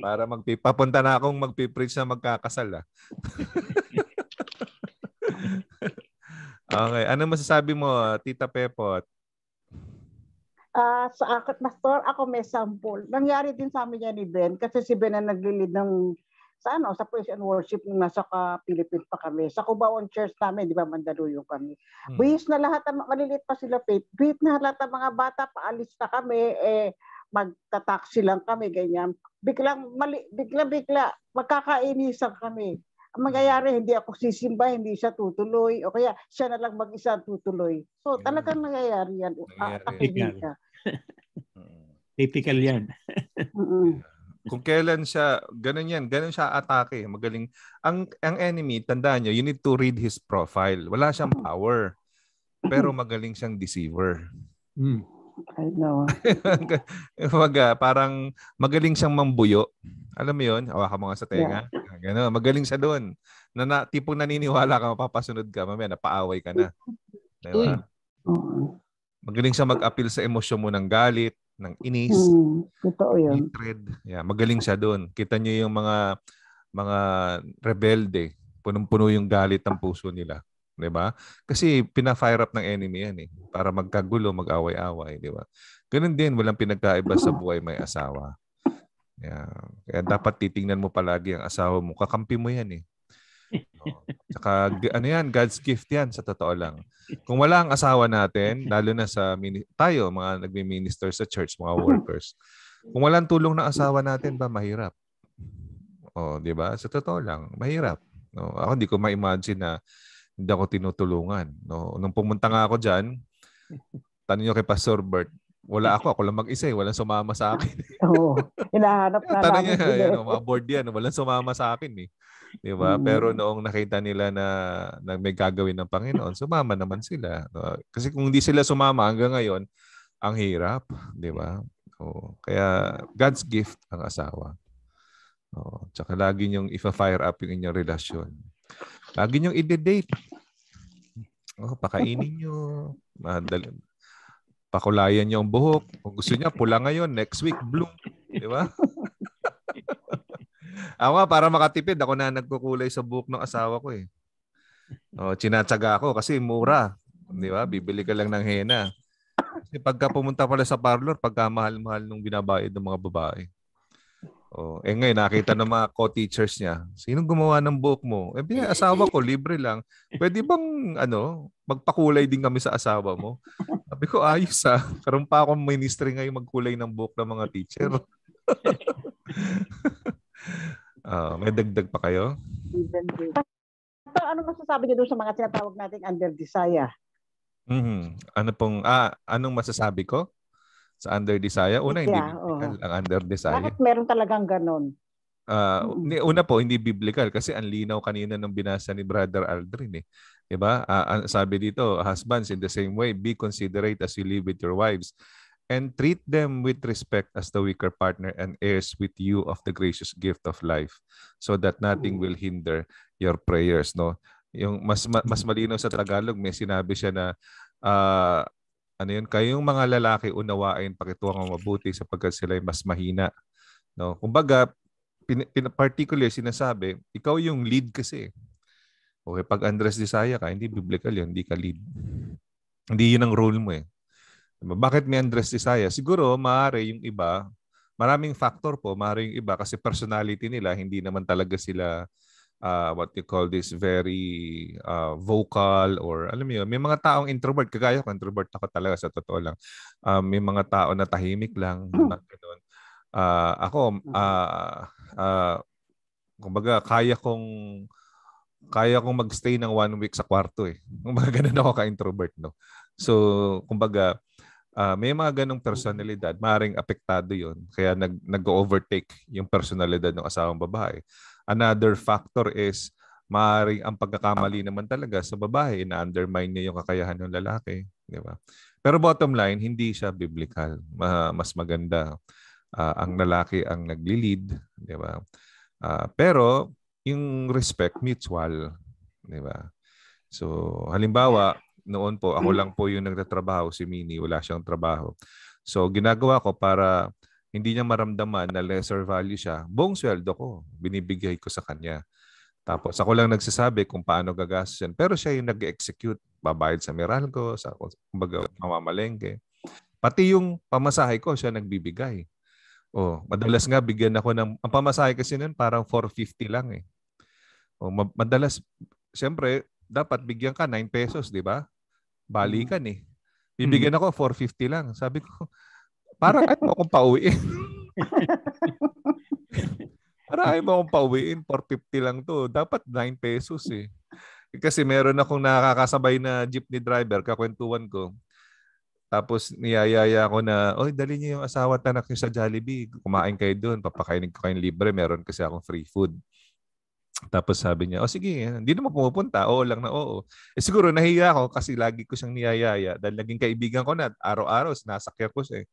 Para magpipapunta na akong magpipreach na magkakasal. Ah. *laughs* okay, ano masasabi mo, Tita Pepot? uh, sa akin, Pastor, ako may sample. Nangyari din sa amin yan ni Ben kasi si Ben ang naglilid ng sa ano, sa praise and worship nung nasa ka Philippines pa kami. Sa Cubaon Church namin, di ba, Mandaluyong kami. Hmm. Buhis na lahat, ang maliliit pa sila, Faith. Buhit na lahat ang mga bata, paalis na kami, eh, magtataksi lang kami, ganyan. Biglang, mali, bigla, bigla, magkakainisan kami. Ang mangyayari, hindi ako sisimba, hindi siya tutuloy, o kaya siya na lang mag-isa tutuloy. So, hmm. talagang nangyayari yan. Ah, nangyayari. Ah, Mm. Typical yan. Kung kailan siya, ganun yan, ganun siya atake. Magaling. Ang, ang enemy, tandaan nyo, you need to read his profile. Wala siyang power. Pero magaling siyang deceiver. Mm. I know. Wag, *laughs* parang magaling siyang mambuyo. Alam mo yun? Hawakan mo nga sa tenga. Yeah. Ganun. Magaling siya doon. Na, na, tipong naniniwala ka, mapapasunod ka. Mamaya, napaaway ka na. Diba? Uy. uh Magaling siya mag-appeal sa emosyon mo ng galit, ng inis. Mm, totoo yun. Hatred. Yeah, magaling siya doon. Kita niyo yung mga mga rebelde. Punong-puno yung galit ng puso nila. 'Di ba? Kasi pina-fire up ng enemy yan eh. Para magkagulo, mag-away-away. 'di ba? Ganun din, walang pinagkaiba sa buhay may asawa. Yeah. Kaya dapat titingnan mo palagi ang asawa mo. Kakampi mo yan eh. Tsaka ano yan, God's gift yan sa totoo lang. Kung wala ang asawa natin, lalo na sa mini- tayo, mga nagmi-minister sa church, mga workers, kung walang tulong ng asawa natin ba, mahirap. O, oh, di ba? Sa totoo lang, mahirap. No, oh, ako hindi ko ma-imagine na hindi ako tinutulungan. No, nung pumunta nga ako diyan, tanong niyo kay Pastor Bert, wala ako. Ako lang mag-isa eh. Walang sumama sa akin. *laughs* Oo. Hinahanap na Tanong Niya, yan, eh. Oh, mga board yan. Oh, walang sumama sa akin eh. Di ba? Mm. Pero noong nakita nila na, na may gagawin ng Panginoon, sumama naman sila. Kasi kung hindi sila sumama hanggang ngayon, ang hirap. Di ba? Oo. Kaya God's gift ang asawa. Oo. Tsaka lagi niyong ifa-fire up yung inyong relasyon. Lagi niyong i-date. Oh, pakainin niyo. Madali pakulayan niya ang buhok. Kung gusto niya, pula ngayon. Next week, blue. Di ba? *laughs* ako nga, para makatipid, ako na nagkukulay sa buhok ng asawa ko eh. O, oh, chinatsaga ako kasi mura. Di ba? Bibili ka lang ng hena. Kasi pagka pumunta pala sa parlor, pagka mahal-mahal nung binabayad ng mga babae. Oh, eh ngayon nakita ng mga co-teachers niya, sinong gumawa ng book mo? Eh bina, asawa ko libre lang. Pwede bang ano, magpakulay din kami sa asawa mo? Sabi ko ayos ah. Karon pa akong ministry ngayon magkulay ng book ng mga teacher. uh, *laughs* may dagdag pa kayo? Ito, ano masasabi niyo doon sa mga tinatawag nating under desire? Mm-hmm. Ano pong ah anong masasabi ko? sa under desire. Una, hindi yeah, biblical oh. ang under desire. Bakit meron talagang ganon? Uh, ah, mm-hmm. Una po, hindi biblical kasi ang linaw kanina nung binasa ni Brother Aldrin eh. Diba? Uh, sabi dito, husbands, in the same way, be considerate as you live with your wives and treat them with respect as the weaker partner and heirs with you of the gracious gift of life so that nothing mm. will hinder your prayers. No? Yung mas, mas malinaw sa Tagalog, may sinabi siya na uh, ano yun, kayong mga lalaki unawain pakituwang ang mabuti sapagkat sila ay mas mahina. No? Kumbaga, pin, pin, particular sinasabi, ikaw yung lead kasi. Okay, pag Andres Desaya ka, hindi biblical yun, hindi ka lead. Hindi yun ang role mo eh. Diba? Bakit may Andres Desaya? Siguro, maaari yung iba, maraming factor po, maaari yung iba kasi personality nila, hindi naman talaga sila uh, what you call this very uh, vocal or alam mo yun, may mga taong introvert kagaya ko introvert ako talaga sa totoo lang um, may mga tao na tahimik lang mm. ganun. Uh, ako uh, uh, kumbaga kaya kong kaya kong magstay ng one week sa kwarto eh. *laughs* Kumbaga ganun ako ka-introvert no. So kumbaga uh, may mga ganong personalidad, maring apektado 'yon. Kaya nag nag-overtake yung personalidad ng asawang babae. Another factor is maaaring ang pagkakamali naman talaga sa babae na undermine niya yung kakayahan ng lalaki, di ba? Pero bottom line, hindi siya biblical. Mas maganda uh, ang lalaki ang nagli-lead, di ba? Uh, pero yung respect mutual, di ba? So, halimbawa, noon po ako mm. lang po yung nagtatrabaho si Mini, wala siyang trabaho. So, ginagawa ko para hindi niya maramdaman na lesser value siya, buong sweldo ko, binibigay ko sa kanya. Tapos ako lang nagsasabi kung paano gagastos yan. Pero siya yung nag-execute, babayad sa Meralco, sa kumbaga mamamalengke. Pati yung pamasahe ko, siya nagbibigay. Oh, madalas nga bigyan ako ng ang pamasahe kasi noon parang 450 lang eh. Oh, madalas siyempre dapat bigyan ka 9 pesos, 'di ba? Balikan hmm. eh. Bibigyan hmm. ako 450 lang. Sabi ko, Parang ayaw mo akong pauwiin. *laughs* Parang ayaw mo akong pauwiin. 450 lang to. Dapat 9 pesos eh. eh. Kasi meron akong nakakasabay na jeepney driver, kakwentuhan ko. Tapos niyayaya ko na, oy dali niyo yung asawa at anak niyo sa Jollibee. Kumain kayo doon. Papakainin ko kayo libre. Meron kasi akong free food. Tapos sabi niya, oh, sige, hindi naman pumupunta. Oo lang na oo. Eh siguro nahiya ako kasi lagi ko siyang niyayaya dahil naging kaibigan ko na. Araw-araw, sinasakyan ko siya. Eh.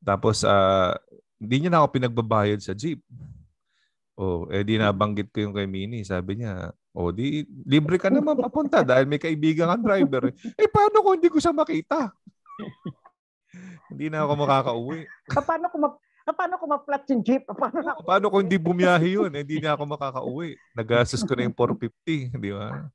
Tapos, uh, hindi niya na ako pinagbabayad sa jeep. Oh, eh di nabanggit ko yung kay Mini. Sabi niya, oh, di, libre ka naman papunta dahil may kaibigan ang driver. Eh, paano kung hindi ko siya makita? hindi na ako makakauwi. paano kung ma- paano ko ma-flat yung jeep? Paano, ako... paano kung hindi bumiyahe yun? Eh, hindi eh, na ako makakauwi. Nagastos ko na yung 450, di ba?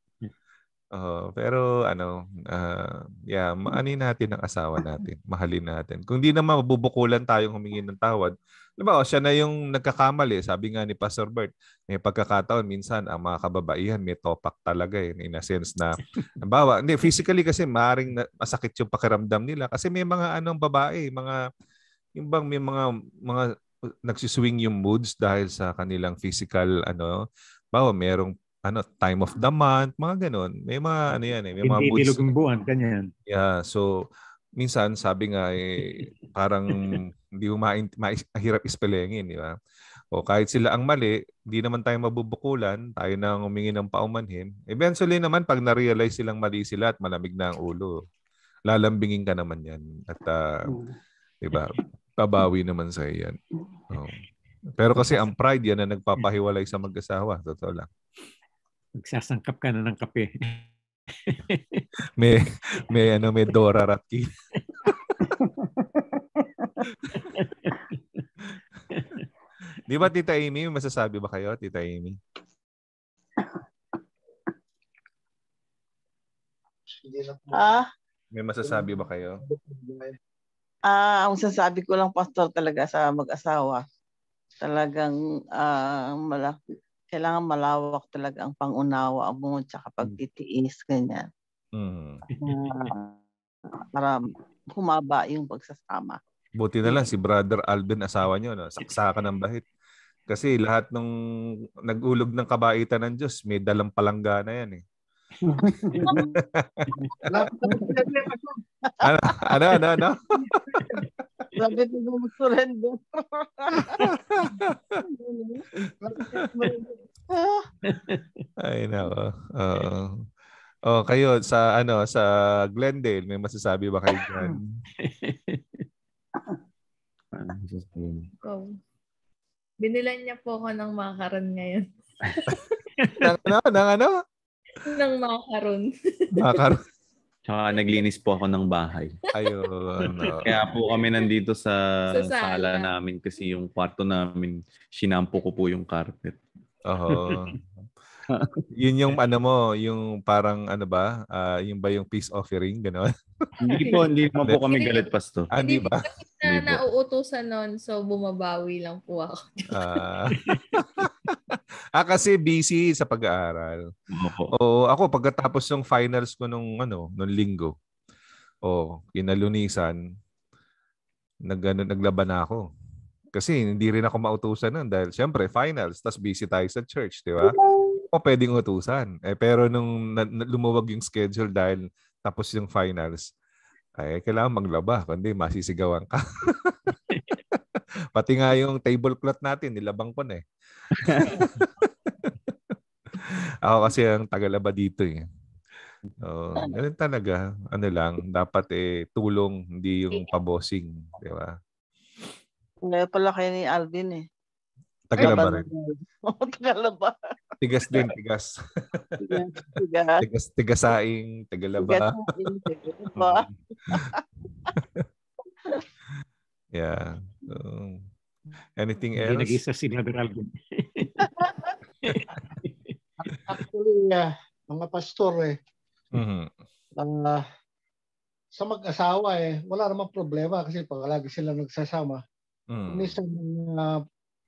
Oo, pero ano, uh, yeah, maanin natin ang asawa natin. Mahalin natin. Kung di naman mabubukulan tayong humingi ng tawad, Diba, o siya na yung nagkakamali. Sabi nga ni Pastor Bert, may pagkakataon, minsan ang mga kababaihan may topak talaga eh, in a sense na, nabawa, hindi, physically kasi maring masakit yung pakiramdam nila kasi may mga anong babae, mga, yung bang may mga, mga nagsiswing yung moods dahil sa kanilang physical, ano, bawa, merong ano time of the month, mga ganun. May mga ano yan eh, may mga moods. Hindi buwan, ganyan. Yeah, so minsan sabi nga eh, parang *laughs* hindi mo ma- ma- ispelengin, di ba? O kahit sila ang mali, hindi naman tayo mabubukulan, tayo na ang humingi ng paumanhin. Eventually naman pag na-realize silang mali sila at malamig na ang ulo, lalambingin ka naman yan at uh, di ba? Pabawi naman sa yan. Oh. Pero kasi ang pride yan na nagpapahiwalay sa mag-asawa, totoo lang. Magsasangkap ka na ng kape. may may ano may Dora Ratki. *laughs* Di ba, Tita Amy? Masasabi ba kayo, Tita Amy? Ah? May masasabi ba kayo? Ah, ang sasabi ko lang, Pastor, talaga sa mag-asawa. Talagang ah, malaki kailangan malawak talaga ang pangunawa mo tsaka hmm. pagtitiis, ganyan. Mm. Uh, para humaba yung pagsasama. Buti na lang si Brother Alvin asawa niyo no, saksakan ng bahit. Kasi lahat ng nagulog ng kabaitan ng Diyos, may dalang palangga na yan eh. *laughs* *laughs* ano, ano, ano, ano? *laughs* Grabe ko mo mag-surrender. Ay, nako. Uh, Oh, kayo sa ano sa Glendale may masasabi ba kayo diyan? Binilan niya po ako ng makaron ngayon. nang *laughs* ano? Nang ano? Nang makaron. makaron. Tsaka naglinis po ako ng bahay. Ayun. No. Kaya po kami nandito sa, sa sala. sala namin kasi yung kwarto namin, sinampo ko po yung carpet. Oo. Uh-huh. *laughs* yun yung *laughs* ano mo, yung parang ano ba, uh, yung ba yung peace offering, gano'n? hindi po, hindi *laughs* naman po kami galit pasto. Ah, di ba? Hindi na nauutusan nun, so bumabawi lang po ako. ah. *laughs* ah, kasi busy sa pag-aaral. Oo, ako pagkatapos ng finals ko nung ano, nung linggo. Oh, inalunisan, nag, ano, naglaban ako. Kasi hindi rin ako mautusan nun dahil syempre finals, tas busy tayo sa church, di ba? mo pwedeng utusan. Eh, pero nung na, na, lumuwag yung schedule dahil tapos yung finals, ay kailangan maglaba, kundi masisigawan ka. *laughs* *laughs* Pati nga yung tablecloth natin, nilabang ko na eh. *laughs* Ako kasi ang tagalaba dito eh. So, ganun talaga. Ano lang, dapat eh tulong, hindi yung pabossing. Di ba? Gaya pala kayo ni Alvin eh. Tagalaba na ba rin? Oo, tagal *laughs* ba? Tigas din, tigas. tigas, tigas. tigas, tigasaing, tagalaba. Tigasaing, tagalaba. Mm. *laughs* yeah. So, anything else? Hindi nag-isa si Liberal din. *laughs* Actually, uh, mga pastor eh. Mm-hmm. Uh, sa mag-asawa eh, wala namang problema kasi pag lagi sila nagsasama. Mm. Minsan, uh,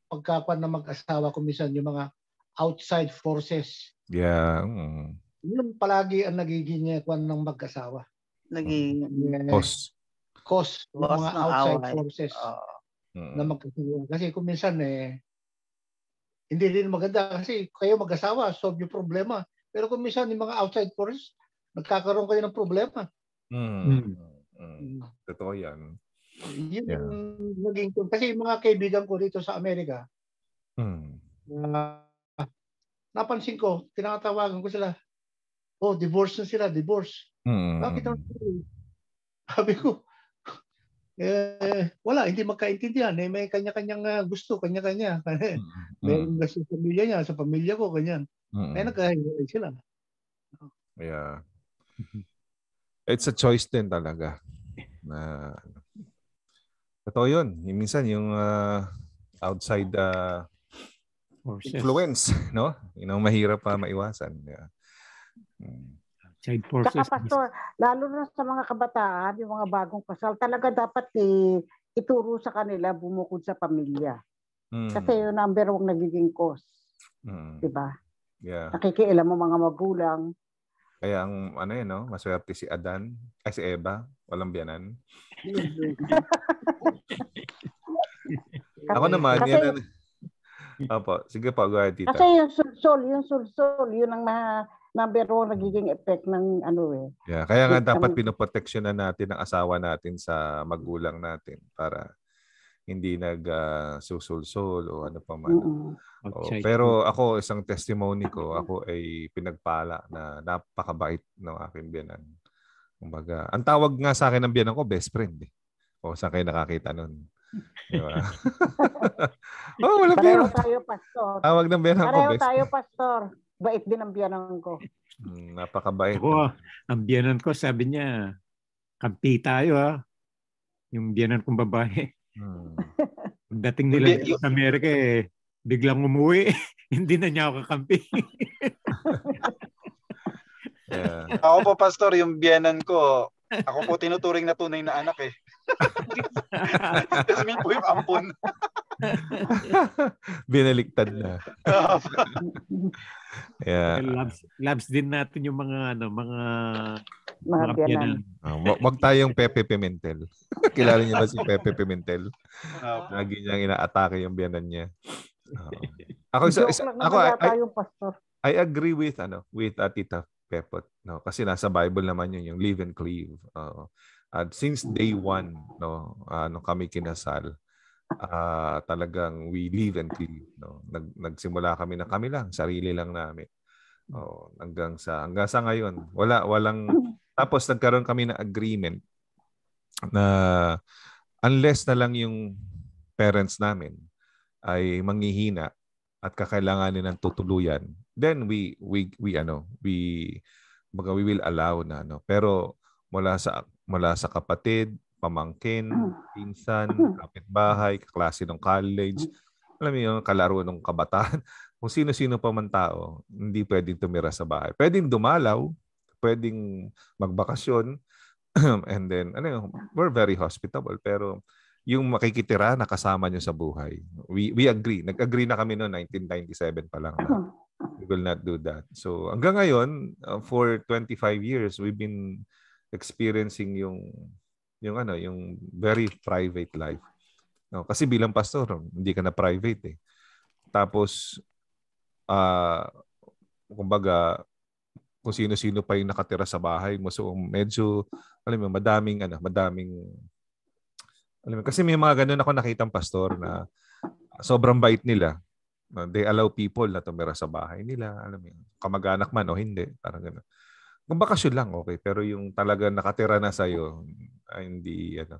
pagkakuan ng mag-asawa ko minsan yung mga outside forces. Yeah. Mm. Yun palagi ang nagiging kuan ng mag-asawa. Naging mm. cause. Cause ng mga outside away. forces uh, mm. na magkasawa. Kasi kung minsan eh hindi rin maganda kasi kayo mag-asawa, solve yung problema. Pero kung minsan yung mga outside forces, nagkakaroon kayo ng problema. Mm. Mm. mm. Totoo yan. Yun yeah. naging, kasi yung mga kaibigan ko dito sa Amerika, mm. uh, napansin ko, tinatawagan ko sila, oh, divorce na sila, divorce. Hmm. Bakit naman? Sabi ko, *laughs* eh, wala, hindi magkaintindihan. Eh, may kanya-kanyang ah, gusto, kanya-kanya. mm-hmm. *laughs* may hmm. gusto sa pamilya niya, sa pamilya ko, ganyan. Mm-hmm. Eh, nagkahiwalay sila. Yeah. *laughs* It's a choice din talaga. Na, Totoo yun. Yung minsan yung uh, outside uh, forces. influence, *laughs* no? You know, mahirap pa ah, maiwasan. Yeah. Hmm. Outside forces. Saka, Pastor, lalo na sa mga kabataan, yung mga bagong kasal, talaga dapat eh, ituro sa kanila bumukod sa pamilya. Mm. Kasi yun ang number one nagiging cause. Mm. Diba? Yeah. Nakikialam mo mga magulang, kaya ang ano yun, no? Maswerte si Adan. Ay, si Eva. Walang biyanan. Ako naman, kasi, yan. Opo, sige po, go ahead, tita. Kasi yung sulsol, yung sulsol, yun ang ma, number one nagiging effect ng ano eh. Yeah, kaya nga dapat pinoproteksyonan natin ang asawa natin sa magulang natin para hindi nag-susulsol ah, o ano pa man. Oo. Ah. O, pero ako, isang testimony ko, ako ay pinagpala na napakabait ng aking biyanan. Kumbaga, ang tawag nga sa akin ng biyanan ko, best friend. Eh. O, saan kayo nakakita nun? Di *laughs* oh, wala Pareho pero. tayo, pastor. Tawag ng biyanan ko, best tayo, pastor. Bait din ang biyanan ko. Mm, napakabait. Ako, ang biyanan ko, sabi niya, kampi tayo ha. Ah. Yung biyanan kong babae. Hmm. *laughs* Pagdating nila Hindi, sa Amerika eh, biglang umuwi. *laughs* Hindi na niya ako kakampi. yeah. *laughs* Ako po, Pastor, yung biyanan ko, ako po tinuturing na tunay na anak eh. Tapos may po yung ampon. Binaliktad na. yeah. Labs, labs din natin yung mga ano, mga mga biyanan. Oh, ah, wag tayong Pepe Pimentel. *laughs* Kilala niyo ba si Pepe Pimentel? Lagi niyang inaatake yung biyanan niya. Uh, ako isa, isa ako I, I, agree with ano with uh, Tita Pepot no kasi nasa Bible naman yun yung live and cleave. Uh, at since day one, no, uh, kami kinasal, uh, talagang we live and clean. No? Nag, nagsimula kami na kami lang, sarili lang namin. Oh, hanggang sa hanggang sa ngayon, wala walang tapos nagkaroon kami ng agreement na unless na lang yung parents namin ay manghihina at kakailanganin ng tutuluyan, then we we we ano, we baga we will allow na no. Pero mula sa mula sa kapatid, pamangkin, ah. pinsan, mm. kapitbahay, klase ng college. Mm. Alam mo yung kalaro ng kabataan. *laughs* Kung sino-sino pa man tao, hindi pwedeng tumira sa bahay. Pwedeng dumalaw, pwedeng magbakasyon, *clears throat* and then, ano yun, we're very hospitable. Pero yung makikitira nakasama kasama nyo sa buhay. We, we agree. Nag-agree na kami noon, 1997 pa lang. Na uh-huh. we will not do that. So hanggang ngayon, uh, for 25 years, we've been experiencing yung yung ano, yung very private life. No, kasi bilang pastor, hindi ka na private eh. Tapos ah uh, kumbaga kung sino-sino pa yung nakatira sa bahay mo. So medyo alam mo madaming ano, madaming alam mo kasi may mga ganun ako nakitang pastor na sobrang bait nila. They allow people na tumira sa bahay nila, alam mo, kamag-anak man o hindi, parang ganun. Kung bakasyon lang, okay. Pero yung talaga nakatira na sa'yo, ay, ah, hindi, ano,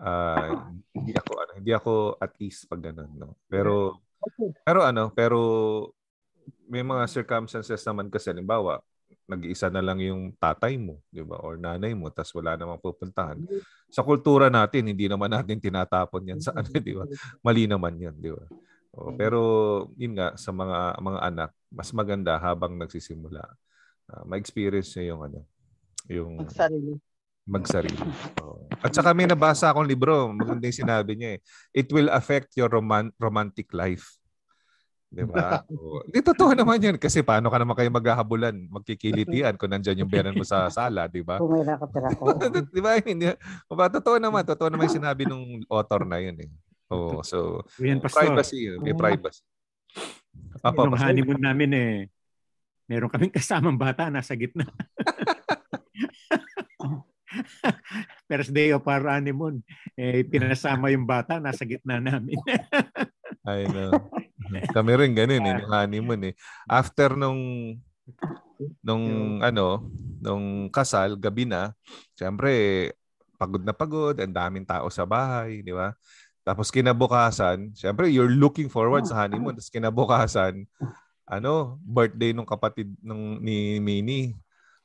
uh, hindi ako, ano, hindi ako at least pag ganun, no? Pero, okay. pero ano, pero may mga circumstances naman kasi, limbawa, nag-iisa na lang yung tatay mo, di ba? Or nanay mo, tapos wala namang pupuntahan. Mm-hmm. Sa kultura natin, hindi naman natin tinatapon yan sa ano, di ba? Mm-hmm. Mali naman yan, di ba? O, mm-hmm. pero, yun nga, sa mga, mga anak, mas maganda habang nagsisimula uh, ma-experience niyo yung ano, yung magsarili. Magsarili. Oh. At saka may nabasa akong libro, magandang sinabi niya eh. It will affect your roman- romantic life. 'Di ba? Hindi *laughs* totoo naman 'yan kasi paano ka naman kayo maghahabulan, magkikilitian kung nandiyan yung beran mo sa *laughs* sala, 'di ba? Kung may nakatira ko. *laughs* 'Di ba? Hindi. Diba? Totoo naman, totoo naman yung sinabi nung author na 'yun eh. Oh, so privacy, may privacy. Apa, Yung honeymoon namin eh meron kaming kasamang bata nasa gitna. *laughs* First day of our honeymoon, eh, pinasama yung bata nasa gitna namin. *laughs* I know. *laughs* Kami rin ganun eh, nung honeymoon eh. After nung nung ano, nung kasal, gabi na, syempre pagod na pagod, ang daming tao sa bahay, di ba? Tapos kinabukasan, syempre you're looking forward oh, sa honeymoon, tapos kinabukasan, ano, birthday nung kapatid nung ni Mini.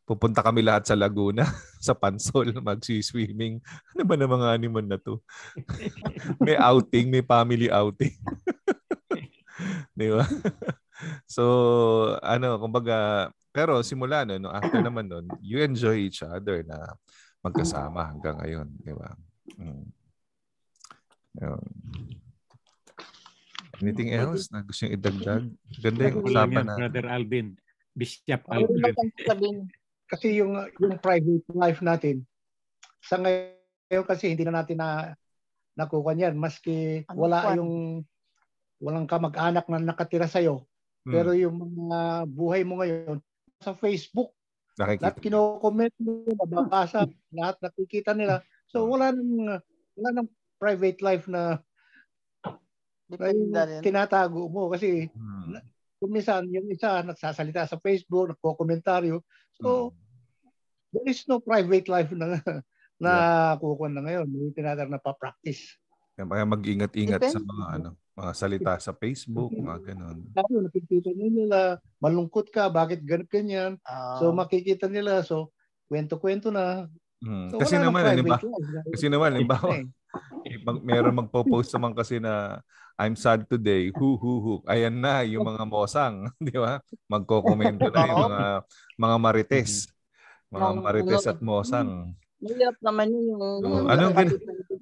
Pupunta kami lahat sa Laguna, *laughs* sa Pansol, magsi-swimming. Ano ba na mga animal na to? *laughs* may outing, may family outing. *laughs* Di ba? so, ano, kumbaga, pero simula no, no after naman nun, you enjoy each other na magkasama hanggang ngayon. Di ba? Mm. Yun. Anything ano else na gusto yung idagdag? Ganda yung ano usapan na. Brother Alvin. Bishop ano Alvin. Kasi yung, yung private life natin, sa ngayon kasi hindi na natin na nakukuha niyan. Maski wala yung walang kamag-anak na nakatira sa'yo. Hmm. Pero yung mga buhay mo ngayon, sa Facebook, Nakikita. Lahat kino-comment mo, nababasa, lahat nakikita nila. So hmm. wala nang wala nang private life na Depende rin. Tinatago mo kasi hmm. kumisan yung isa nagsasalita sa Facebook, nagko-komentaryo. So, hmm. there is no private life na na yeah. na ngayon. May tinatar na pa-practice. Kaya mag-ingat-ingat Depende. sa mga ano, mga salita sa Facebook, mm-hmm. mga ganun. Lalo, nakikita nila, malungkot ka, bakit ganun ganyan. Uh, so makikita nila, so kwento-kwento na. Hmm. So, kasi, naman, na eh, ba? kasi naman, di ba? Kasi *laughs* naman, di ba? meron magpo-post naman kasi na I'm sad today. Hu hu hu. Ayan na yung mga mosang, *laughs* di ba? Magko-komento na yung mga mga marites. Mm-hmm. Mga marites at mosang. Mm-hmm. Mahirap naman yung oh, anong gin-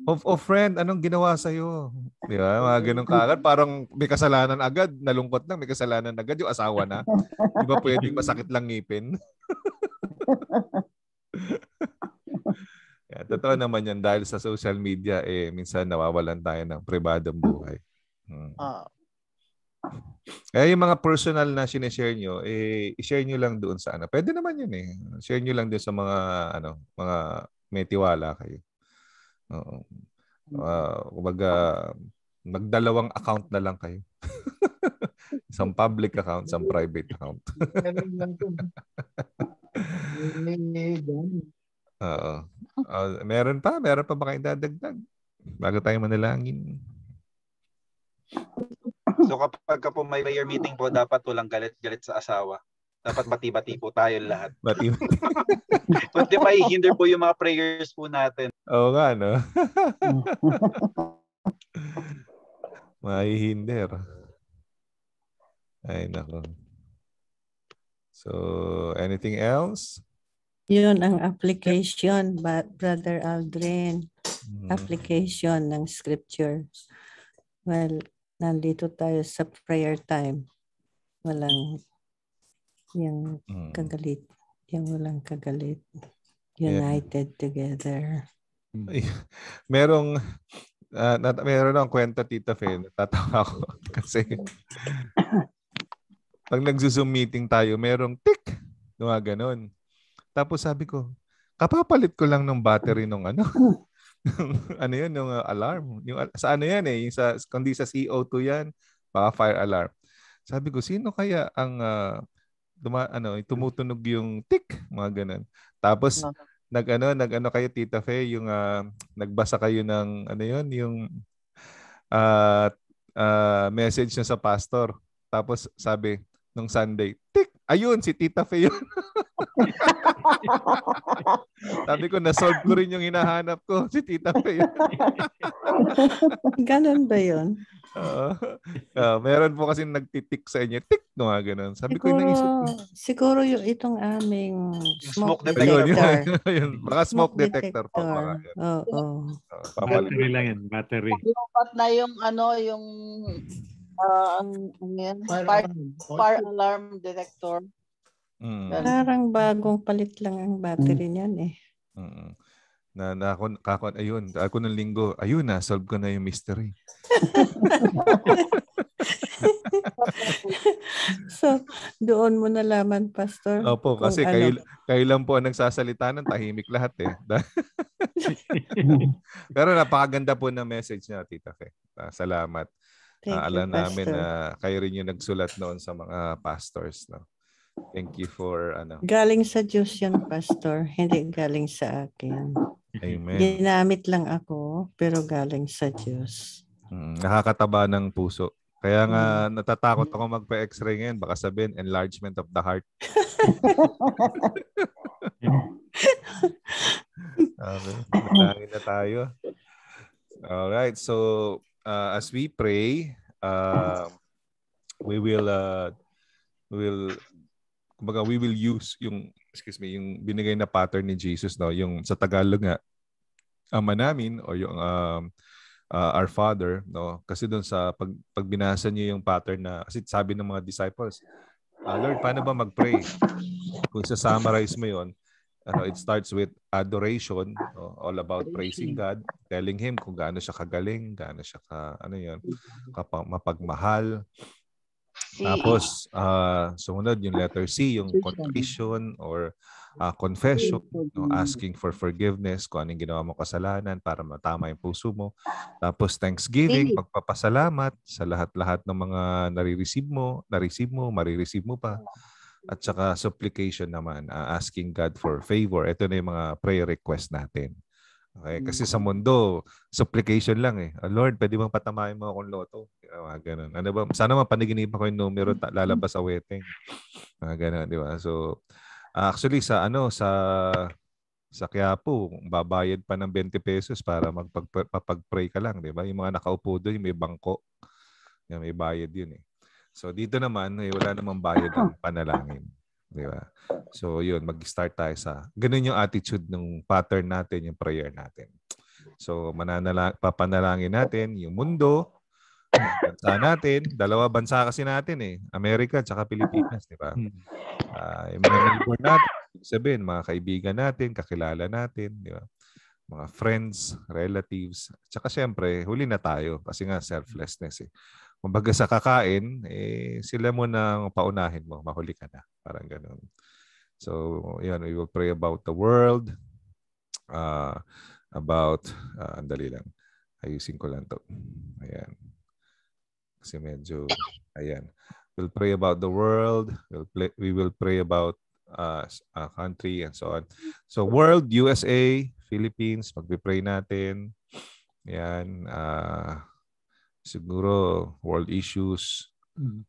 of oh, oh, friend, anong ginawa sa iyo? Di ba? Mga mm-hmm. ganun kaagad, parang may kasalanan agad, nalungkot lang, may kasalanan agad yung asawa na. Di ba pwedeng masakit lang ngipin? *laughs* yeah, totoo naman yan dahil sa social media eh minsan nawawalan tayo ng pribadong buhay. Hmm. Uh, eh, yung mga personal na sinishare nyo, eh, i-share nyo lang doon sa ano. Pwede naman yun eh. Share nyo lang doon sa mga, ano, mga may tiwala kayo. Oo. Uh, kumbaga, magdalawang account na lang kayo. *laughs* isang public account, isang private account. Ganun lang *laughs* Oo. Uh, meron pa, meron pa baka idadagdag bago tayo manalangin. So kapag po may prayer meeting po, dapat walang galit-galit sa asawa. Dapat bati-bati po tayo lahat. Bati-bati. Kundi *laughs* pa hinder po yung mga prayers po natin. Oo nga, no? *laughs* Mahihinder. Ay, nako. So, anything else? Yun ang application, but Brother Aldrin. Hmm. Application ng scripture. Well, nandito tayo sa prayer time. Walang yung mm. kagalit. Yung walang kagalit. United yeah. together. merong uh, nat- meron ng kwento Tita Fe, natatawa ako *laughs* kasi pag nagzo-zoom meeting tayo, merong tick. mga ganun. Tapos sabi ko, kapapalit ko lang ng battery nung ano. *laughs* *laughs* ano yun, yung uh, alarm. Yung, uh, sa ano yan eh, yung sa, kundi sa CO2 yan, baka fire alarm. Sabi ko, sino kaya ang uh, duma, ano, tumutunog yung tick, mga ganun. Tapos, uh-huh. nag-ano, nag-ano kayo, Tita Faye, yung uh, nagbasa kayo ng, ano yun, yung uh, uh, message niya sa pastor. Tapos, sabi, nung Sunday, tick, Ayun, si Tita Fe yun. *laughs* Sabi ko, nasolve ko rin yung hinahanap ko. Si Tita Fe yun. *laughs* Ganon ba yun? Uh, uh, meron po kasi nagtitik sa inyo. Tik, no, nga ganun. Sabi siguro, ko, naisip ko. Siguro yung itong aming smoke, smoke detector. Yun, yun, *laughs* yun. Baka smoke, smoke detector, detector. po. Baka, yun. Oh, oh. Uh, battery lang yan, battery. Lupat na yung ano, yung uh, ang, ang yan, fire, ano, oh, fire, alarm. fire alarm detector. Mm. Parang bagong palit lang ang battery mm. niyan eh. Mm. Na, na ako, kako, ayun, ako ng linggo, ayun na, solve ko na yung mystery. *laughs* so, doon mo nalaman, Pastor? Opo, kasi ano. kayo, kayo lang po ang nagsasalita ng tahimik lahat eh. *laughs* *laughs* Pero napakaganda po ng message niya, Tita Fe. Ah, salamat. Thank uh, alam you, namin na kayo rin yung nagsulat noon sa mga pastors. No? Thank you for ano. Galing sa Diyos yun, Pastor. Hindi galing sa akin. Amen. Ginamit lang ako, pero galing sa Diyos. Mm, nakakataba ng puso. Kaya nga mm. natatakot ako magpa-x-ray ngayon. Baka sabihin, enlargement of the heart. okay, *laughs* na tayo. All right, so uh, as we pray, uh, we will uh, we will kumbaga we will use yung excuse me, yung binigay na pattern ni Jesus no, yung sa Tagalog nga ama namin o yung um, uh, our father no kasi doon sa pag, pagbinasa niyo yung pattern na kasi sabi ng mga disciples uh, Lord paano ba magpray? kung sa summarize mo yon ano it starts with adoration no? all about praising God telling him kung gaano siya kagaling gaano siya ka ano yun mm-hmm. kapag mapagmahal tapos uh, sumunod yung letter C yung contrition or uh, confession no? asking for forgiveness kung anong ginawa mo kasalanan para matama yung puso mo tapos thanksgiving pagpapasalamat sa lahat-lahat ng mga nare-receive mo na-receive mo marireceive mo pa at saka supplication naman, uh, asking God for favor. Ito na yung mga prayer request natin. Okay, kasi sa mm. mundo, supplication lang eh. Oh, Lord, pwede bang patamain mo akong loto? Mga ah, ganun. Ano ba? Sana man mapaniginipan ko yung numero ta- lalabas sa wedding. Mga ganun, di ba? So, actually sa ano, sa sa Quiapo, babayad pa ng 20 pesos para magpag-pray ka lang, di ba? Yung mga nakaupo doon, may bangko. Yan, may bayad yun eh. So dito naman, eh, wala namang bayad ang *laughs* panalangin. Di ba? So yun, mag-start tayo sa, ganun yung attitude ng pattern natin, yung prayer natin. So mananala, papanalangin natin yung mundo, bansa natin, dalawa bansa kasi natin eh, Amerika at Pilipinas, di ba? Uh, yung mga neighbor natin, sabihin, mga kaibigan natin, kakilala natin, di ba? Mga friends, relatives, tsaka syempre, huli na tayo kasi nga selflessness eh kumbaga sa kakain, eh, sila mo nang paunahin mo, mahuli ka na. Parang ganun. So, yan, we will pray about the world, uh, about, uh, ah, andali lang, ayusin ko lang to. Ayan. Kasi medyo, ayan. We'll pray about the world. We'll play, we will pray about uh, ah, a country and so on. So, world, USA, Philippines, magpipray natin. Ayan. Uh, siguro world issues, mm.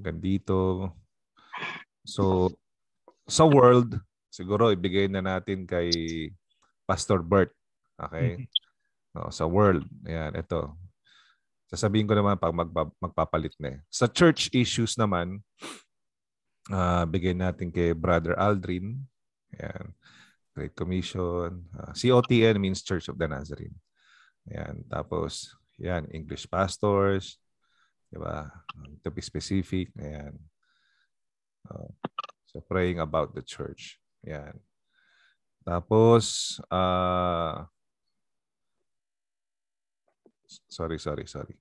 ganito. So, sa world, siguro ibigay na natin kay Pastor Bert. Okay? mm mm-hmm. No, sa world, ayan, ito. Sasabihin ko naman pag magpa- magpapalit na eh. Sa church issues naman, uh, bigay natin kay Brother Aldrin. Ayan. Great Commission. Uh, ah, COTN means Church of the Nazarene. Ayan. Tapos, yan, English pastors. Di ba? To be specific. yan. Uh, oh, so, praying about the church. Yan. Tapos, uh, sorry, sorry, sorry.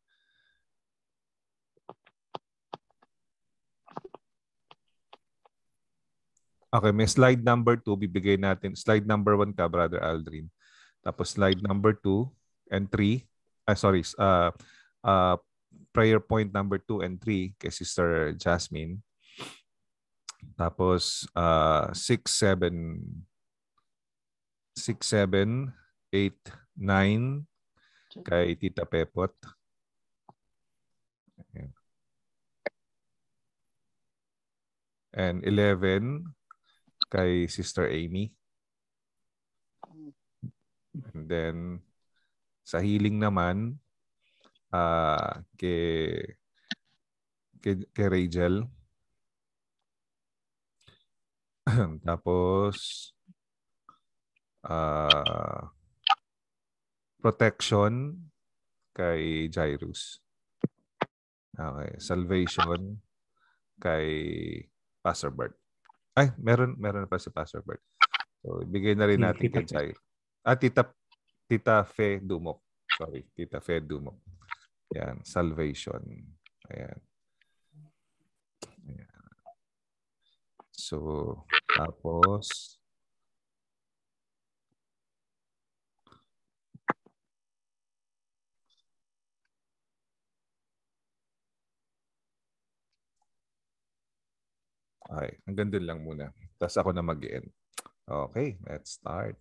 Okay, may slide number 2 bibigay natin. Slide number 1 ka, Brother Aldrin. Tapos slide number 2 and 3 uh, sorry, uh, uh, prayer point number 2 and 3 kay Sister Jasmine. Tapos, uh, 6, 7, 6, 7, 8, 9 kay Tita Pepot. And 11 kay Sister Amy. And then sa healing naman, uh, kay, kay, kay Rachel. *clears throat* Tapos, uh, protection kay Jairus. Okay. Salvation kay Pastor Bert. Ay, meron, meron pa si Pastor Bert. So, ibigay na rin natin kay Jairus. Ah, Tita, Tita Fe Dumok. Sorry, Tita Fe Dumok. Yan, salvation. Ayan. Ayan. So, tapos Okay, hanggang doon lang muna. Tapos ako na mag-end. Okay, let's start.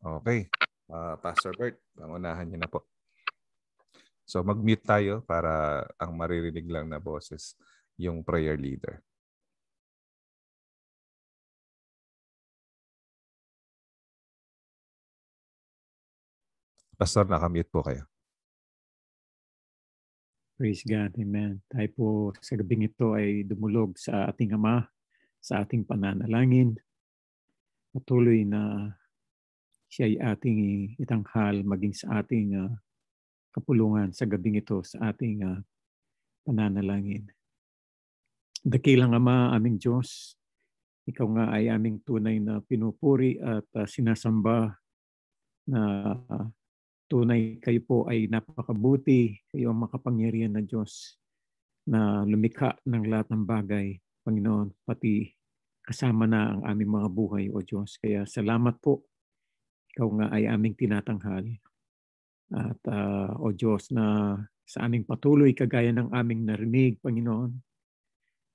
Okay. Uh, Pastor Bert, pangunahan niyo na po. So mag-mute tayo para ang maririnig lang na boses yung prayer leader. Pastor, nakamute po kayo. Praise God. Amen. Tayo po sa gabing ito ay dumulog sa ating Ama, sa ating pananalangin. Patuloy na siya ay ating eh, itanghal maging sa ating ah, kapulungan sa gabing ito sa ating ah, pananalangin. Dakilang Ama, aming Diyos, ikaw nga ay aming tunay na pinupuri at ah, sinasamba na tunay kayo po ay napakabuti, kayo ang makapangyarihan na Diyos na lumikha ng lahat ng bagay, Panginoon, pati kasama na ang aming mga buhay, O Diyos. Kaya salamat po ikaw nga ay aming tinatanghal. At uh, o Diyos na sa aming patuloy kagaya ng aming narinig, Panginoon,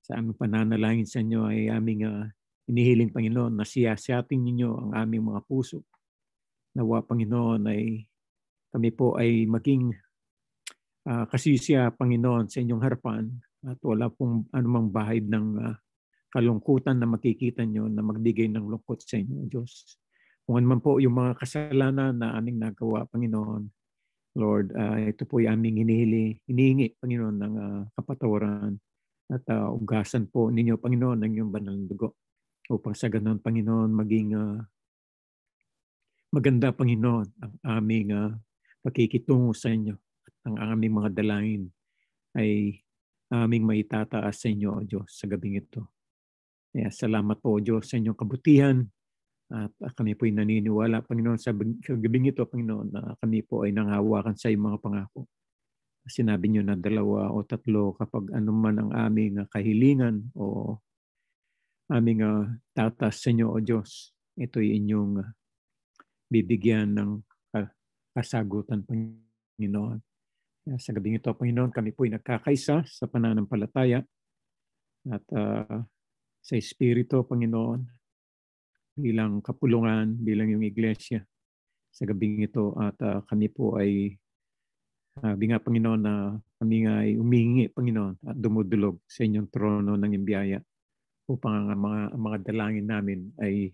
sa aming pananalangin sa inyo ay aming uh, ah, inihiling, Panginoon, na siyasyating ninyo ang aming mga puso. Nawa, Panginoon, ay kami po ay maging uh, kasisya, Panginoon, sa inyong harapan at wala pong anumang bahid ng uh, kalungkutan na makikita nyo na magbigay ng lungkot sa inyo, Diyos kung ano man po yung mga kasalanan na aming nagawa, Panginoon, Lord, uh, ito po ay aming hinihili, hinihingi, Panginoon, ng uh, kapatawaran at uh, ugasan po ninyo, Panginoon, ng iyong banal na dugo. Upang sa ganun, Panginoon, maging uh, maganda, Panginoon, ang aming uh, pakikitungo sa inyo at ang aming mga dalain ay aming maitataas sa inyo, O Diyos, sa gabing ito. Kaya salamat po, O Diyos, sa inyong kabutihan at uh, kami po'y naniniwala, Panginoon, sa, sa gabing ito, Panginoon, na kami po ay nanghawakan sa iyong mga pangako. Sinabi niyo na dalawa o tatlo kapag anuman ang aming ah, kahilingan o aming uh, ah, tatas sa inyo, O Diyos, ito'y inyong bibigyan ng kasagutan, Panginoon. sa gabing ito, Panginoon, kami po ay nagkakaisa sa pananampalataya at uh, sa Espiritu, Panginoon, bilang kapulungan, bilang yung iglesia sa gabing ito at uh, kami po ay sabi ah, uh, nga Panginoon na uh, kami nga ay umingi Panginoon at dumudulog sa inyong trono ng imbiyaya upang ang mga, ang mga dalangin namin ay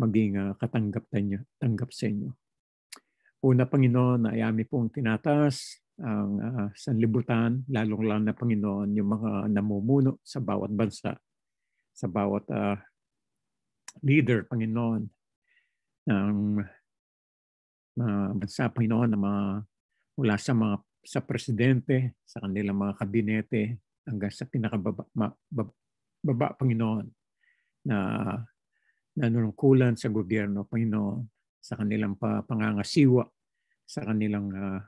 maging uh, katanggap tanyo, tanggap sa inyo. Una Panginoon, na ayami pong tinataas ang uh, sanlibutan, lalong lalo na Panginoon yung mga namumuno sa bawat bansa, sa bawat uh, leader, Panginoon, ng uh, bansa, Panginoon, na mga, mula sa mga sa presidente, sa kanilang mga kabinete, hanggang sa pinakababa, baba, Panginoon, na nanunungkulan sa gobyerno, Panginoon, sa kanilang pa, pangangasiwa, sa kanilang uh,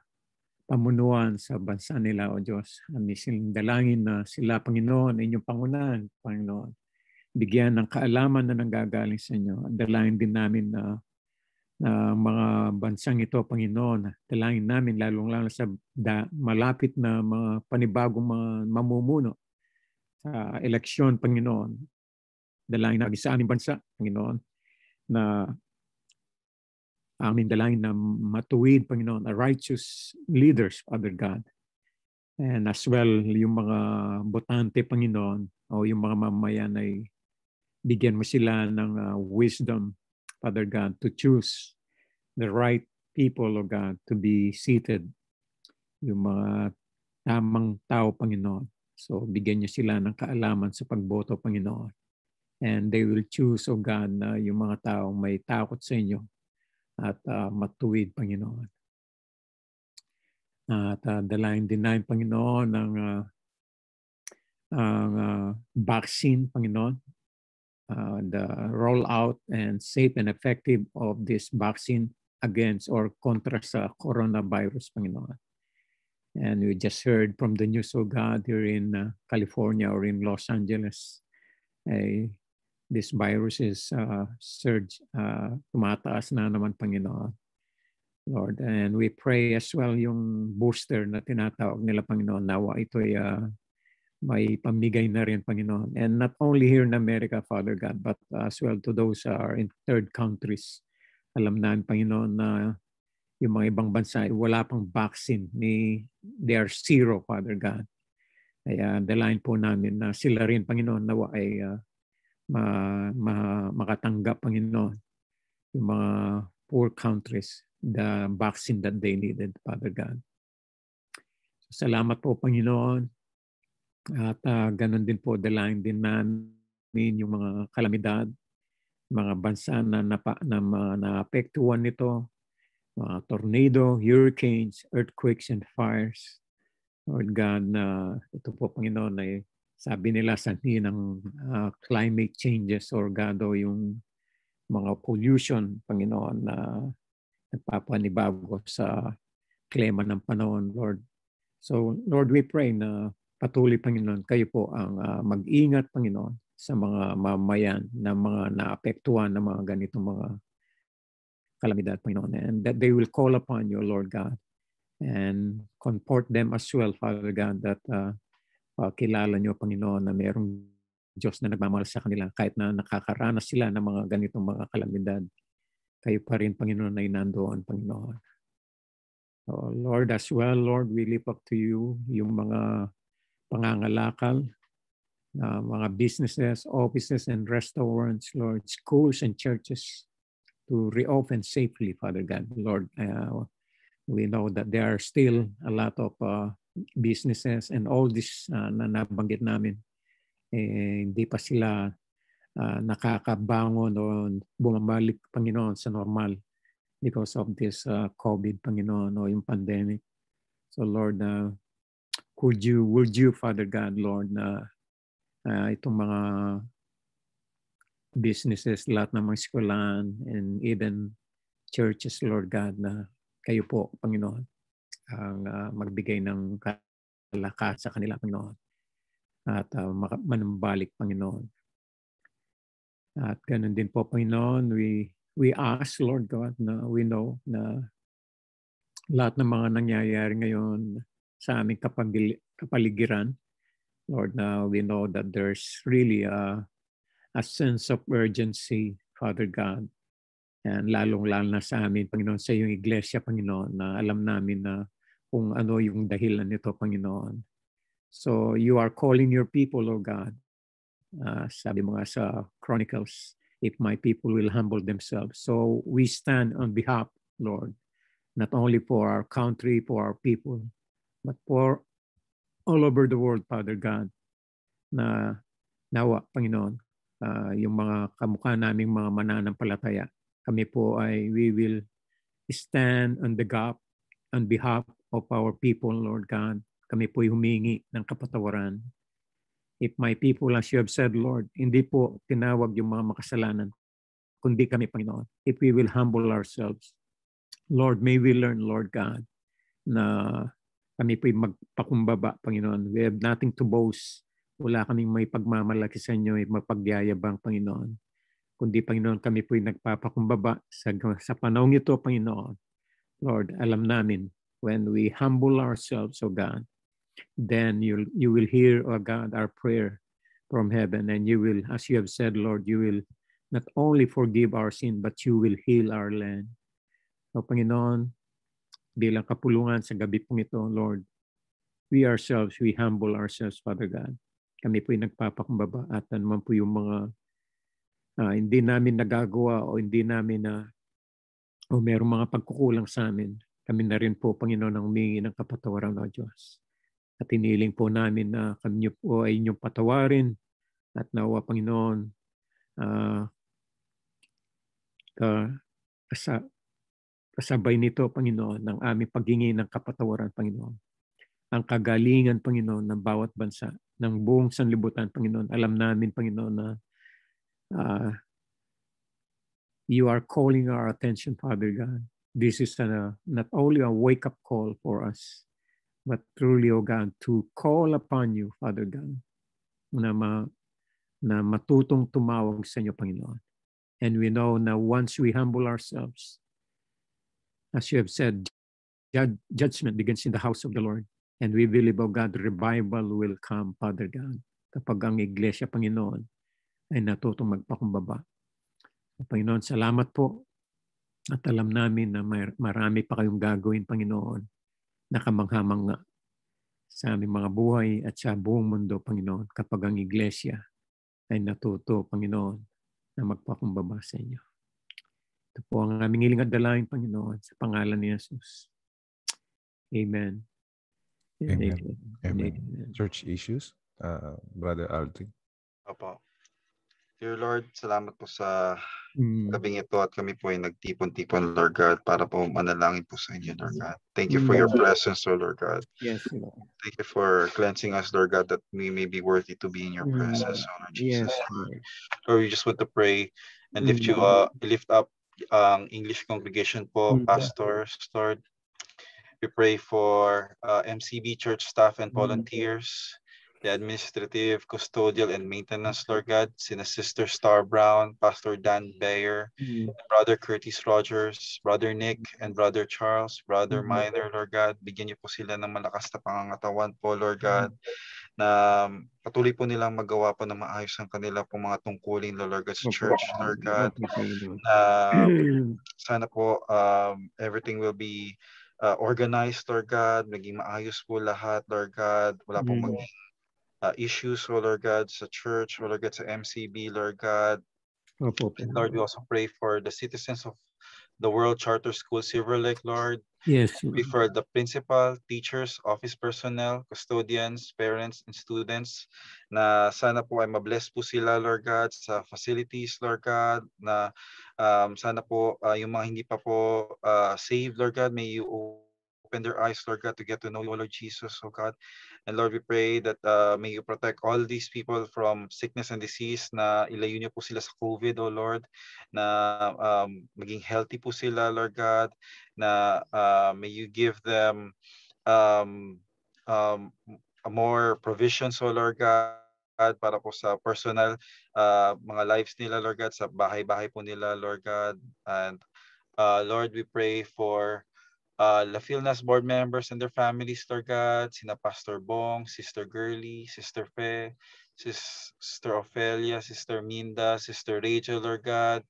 pamunuan sa bansa nila, O Diyos. Kami siling dalangin na sila, Panginoon, inyong pangunahan, Panginoon, bigyan ng kaalaman na nanggagaling sa inyo. Dalayan din namin na na mga bansang ito, Panginoon. Dalangin namin, lalong lalo sa da, malapit na mga panibagong mga mamumuno sa eleksyon, Panginoon. Dalangin namin sa aming bansa, Panginoon, na aming dalangin na matuwid, Panginoon, a righteous leaders, Father God. And as well, yung mga botante, Panginoon, o yung mga mamayan ay bigyan mo sila ng uh, wisdom, Father God, to choose the right people, O God, to be seated. Yung mga tamang tao, Panginoon. So, bigyan niyo sila ng kaalaman sa pagboto, Panginoon. And they will choose, O God, na yung mga tao may takot sa inyo at uh, matuwid, Panginoon. At uh, dalayan din namin, Panginoon, ng uh, ang uh, vaccine, Panginoon, uh, the rollout and safe and effective of this vaccine against or contra sa coronavirus, Panginoon. And we just heard from the news of God here in uh, California or in Los Angeles, eh, this virus is uh, surge, uh, tumataas na naman, Panginoon. Lord, and we pray as well yung booster na tinatawag nila, Panginoon, nawa ito uh, may pamigay na rin, Panginoon. And not only here in America, Father God, but uh, as well to those who are in third countries. Alam na, Panginoon, na yung mga ibang bansa, wala pang vaccine. Ni, they are zero, Father God. Kaya dalayan po namin na sila rin, Panginoon, nawa ay uh, ma, ma, makatanggap, Panginoon, yung mga poor countries, the vaccine that they needed, Father God. salamat po, Panginoon at uh, ganun din po, dalayan din namin yung mga kalamidad, mga bansa na, napa, na, na naapektuhan nito, mga tornado, hurricanes, earthquakes, and fires. Lord God, na uh, ito po, Panginoon, ay sabi nila sanhi ng uh, climate changes or God o yung mga pollution, Panginoon, na uh, nagpapanibago sa klima ng panahon, Lord. So, Lord, we pray na Patuloy, Panginoon, kayo po ang uh, mag-ingat, Panginoon, sa mga mamayan na mga naapektuhan ng mga ganitong mga kalamidad, Panginoon. And that they will call upon you, Lord God, and comfort them as well, Father God, that uh, ah, uh, kilala nyo, Panginoon, na mayroong Diyos na nagmamahal sa kanila kahit na nakakaranas sila ng mga ganitong mga kalamidad. Kayo pa rin, Panginoon, na inandoon, Panginoon. So, Lord, as well, Lord, we lift up to you yung mga pangangalakal, uh, mga businesses, offices and restaurants, Lord, schools and churches to reopen safely, Father God. Lord, uh, we know that there are still a lot of uh, businesses and all this uh, na nabanggit namin, eh, hindi pa sila uh, nakakabangon o bumabalik, Panginoon, sa normal because of this uh, COVID, Panginoon, o yung pandemic. So Lord, uh, could you, would you, Father God, Lord, na uh, itong mga businesses, lahat ng mga eskwelahan, and even churches, Lord God, na kayo po, Panginoon, ang uh, magbigay ng lakas sa kanila, Panginoon. At uh, manambalik, Panginoon. At ganun din po, Panginoon, we, we ask, Lord God, na we know na lahat ng mga nangyayari ngayon, sa aming kapagil- kapaligiran. Lord, now we know that there's really a, a sense of urgency, Father God. And lalong-lalo na sa amin, Panginoon, sa iyong iglesia, Panginoon, na alam namin na kung ano yung dahilan nito, Panginoon. So you are calling your people, O God. Uh, sabi mo nga sa Chronicles, if my people will humble themselves. So we stand on behalf, Lord, not only for our country, for our people, but for all over the world, Father God, na nawa, Panginoon, uh, yung mga kamukha naming mga mananampalataya, kami po ay we will stand on the gap on behalf of our people, Lord God. Kami po ay humingi ng kapatawaran. If my people, as you have said, Lord, hindi po tinawag yung mga makasalanan, kundi kami, Panginoon. If we will humble ourselves, Lord, may we learn, Lord God, na kami po'y magpakumbaba, Panginoon. We have nothing to boast. Wala kaming may pagmamalaki sa inyo, may mapagyayabang, Panginoon. Kundi, Panginoon, kami po'y nagpapakumbaba sa, sa panahong ito, Panginoon. Lord, alam namin, when we humble ourselves, O God, then you'll, you will hear, O God, our prayer from heaven. And you will, as you have said, Lord, you will not only forgive our sin, but you will heal our land. So, Panginoon, bilang kapulungan sa gabi pong ito, Lord. We ourselves, we humble ourselves, Father God. Kami po'y nagpapakumbaba at naman ano po yung mga uh, hindi namin nagagawa o hindi namin na uh, o merong mga pagkukulang sa amin. Kami na rin po, Panginoon, ang humingi ng kapatawaran, O Diyos. At iniling po namin na kami niyo po ay inyong patawarin at nawa, Panginoon, uh, ah, ka, ah, sa Kasabay nito, Panginoon, ng aming paghingi ng kapatawaran, Panginoon. Ang kagalingan, Panginoon, ng bawat bansa, ng buong sanlibutan, Panginoon. Alam namin, Panginoon, na uh, you are calling our attention, Father God. This is an, uh, not only a wake-up call for us, but truly, O God, to call upon you, Father God, na, ma, na matutong tumawag sa inyo, Panginoon. And we know na once we humble ourselves, as you have said, jud- judgment begins in the house of the Lord. And we believe, oh God, revival will come, Father God, kapag ang iglesia, Panginoon, ay natutong magpakumbaba. Panginoon, salamat po at alam namin na may, marami pa kayong gagawin, Panginoon, na kamanghamanga sa aming mga buhay at sa buong mundo, Panginoon, kapag ang iglesia ay natuto, Panginoon, na magpakumbaba sa inyo. Ito po ang aming hiling at dalayan, Panginoon, sa pangalan ni Jesus. Amen. Amen. Amen. Amen. Church issues, uh, Brother Aldrin. Opo. Dear Lord, salamat po sa mm. gabing ito at kami po ay nagtipon-tipon, Lord God, para po manalangin po sa inyo, Lord God. Thank you for mm. your presence, O Lord God. Yes, Lord. Thank you for cleansing us, Lord God, that we may be worthy to be in your mm. presence, O Lord Jesus. Yes, Lord. Lord, we just want to pray and lift you uh, lift up um, English congregation po, mm-hmm. Pastor Lord. We pray for uh, MCB church staff and mm-hmm. volunteers, the administrative, custodial, and maintenance, Lord God, Sina Sister Star Brown, Pastor Dan Bayer, mm-hmm. Brother Curtis Rogers, Brother Nick, and Brother Charles, Brother Minor, Lord God. Bigyan niyo po sila ng malakas na pangangatawan po, Lord God na patuloy po nilang magawa po ng maayos ang kanila pong mga tungkulin, Lord God, church, Lord God, na sana po um, everything will be uh, organized, Lord God, maging maayos po lahat, Lord God, wala pong mm. mag- uh, issues, Lord God, sa church, Lord God, sa MCB, Lord God. Opo, opo. Lord, we also pray for the citizens of the World Charter School Silver Lake, Lord. Yes. Refer the principal, teachers, office personnel, custodians, parents, and students na sana po ay mabless po sila, Lord God, sa facilities, Lord God, na um, sana po uh, yung mga hindi pa po uh, saved, Lord God, may you open their eyes, Lord God, to get to know you, Lord Jesus, oh God. And Lord, we pray that uh, may you protect all these people from sickness and disease na ilayo niyo po sila sa COVID, oh Lord, na um, maging healthy po sila, Lord God, na uh, may you give them um, um, more provisions, oh Lord God, God, para po sa personal uh, mga lives nila, Lord God, sa bahay-bahay po nila, Lord God. And uh, Lord, we pray for uh, ah, La Filnas board members and their families, Lord God, sina Pastor Bong, Sister Girly, Sister Fe, Sister Ophelia, Sister Minda, Sister Rachel, Lord God.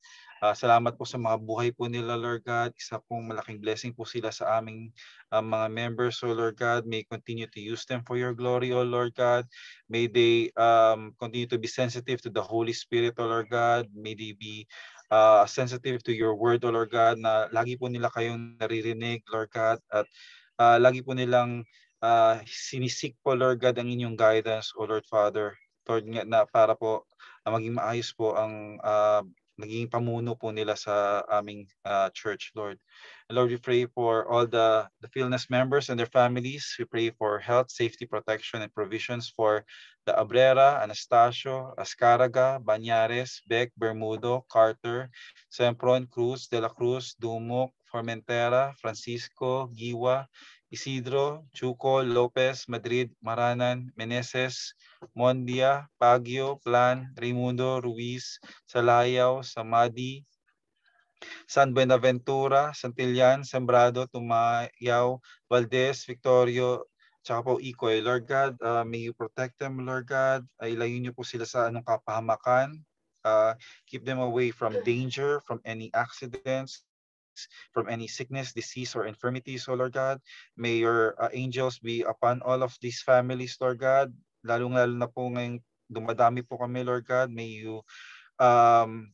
Uh, salamat po sa mga buhay po nila, Lord God. Isa pong malaking blessing po sila sa aming uh, mga members, O oh, Lord God. May continue to use them for your glory, O oh, Lord God. May they um, continue to be sensitive to the Holy Spirit, O oh, Lord God. May they be uh, sensitive to your word, O Lord God, na lagi po nila kayong naririnig, Lord God, at uh, lagi po nilang uh, sinisik po, Lord God, ang inyong guidance, O Lord Father, Lord, na para po na maging maayos po ang uh, naging pamuno po nila sa aming uh, church, Lord. Lord, we pray for all the, the Philness members and their families. We pray for health, safety, protection, and provisions for the Abrera, Anastasio, Ascaraga, Banyares, Beck, Bermudo, Carter, Sempron, Cruz, De La Cruz, Dumoc, Formentera, Francisco, Giwa, Isidro, Chuco, Lopez, Madrid, Maranan, Meneses, Mondia, Pagio, Plan, Raimundo, Ruiz, Salayao, Samadi, San Buenaventura, Santillan, Sembrado, Tumayao, Valdez, Victorio, tsaka po Ikoy. Lord God, uh, may you protect them, Lord God. Ay, layo niyo po sila sa anong kapahamakan. Uh, keep them away from danger, from any accidents, from any sickness, disease, or infirmities, O oh Lord God. May your uh, angels be upon all of these families, Lord God. Lalong-lalo na po ngayon, dumadami po kami, Lord God. May you um,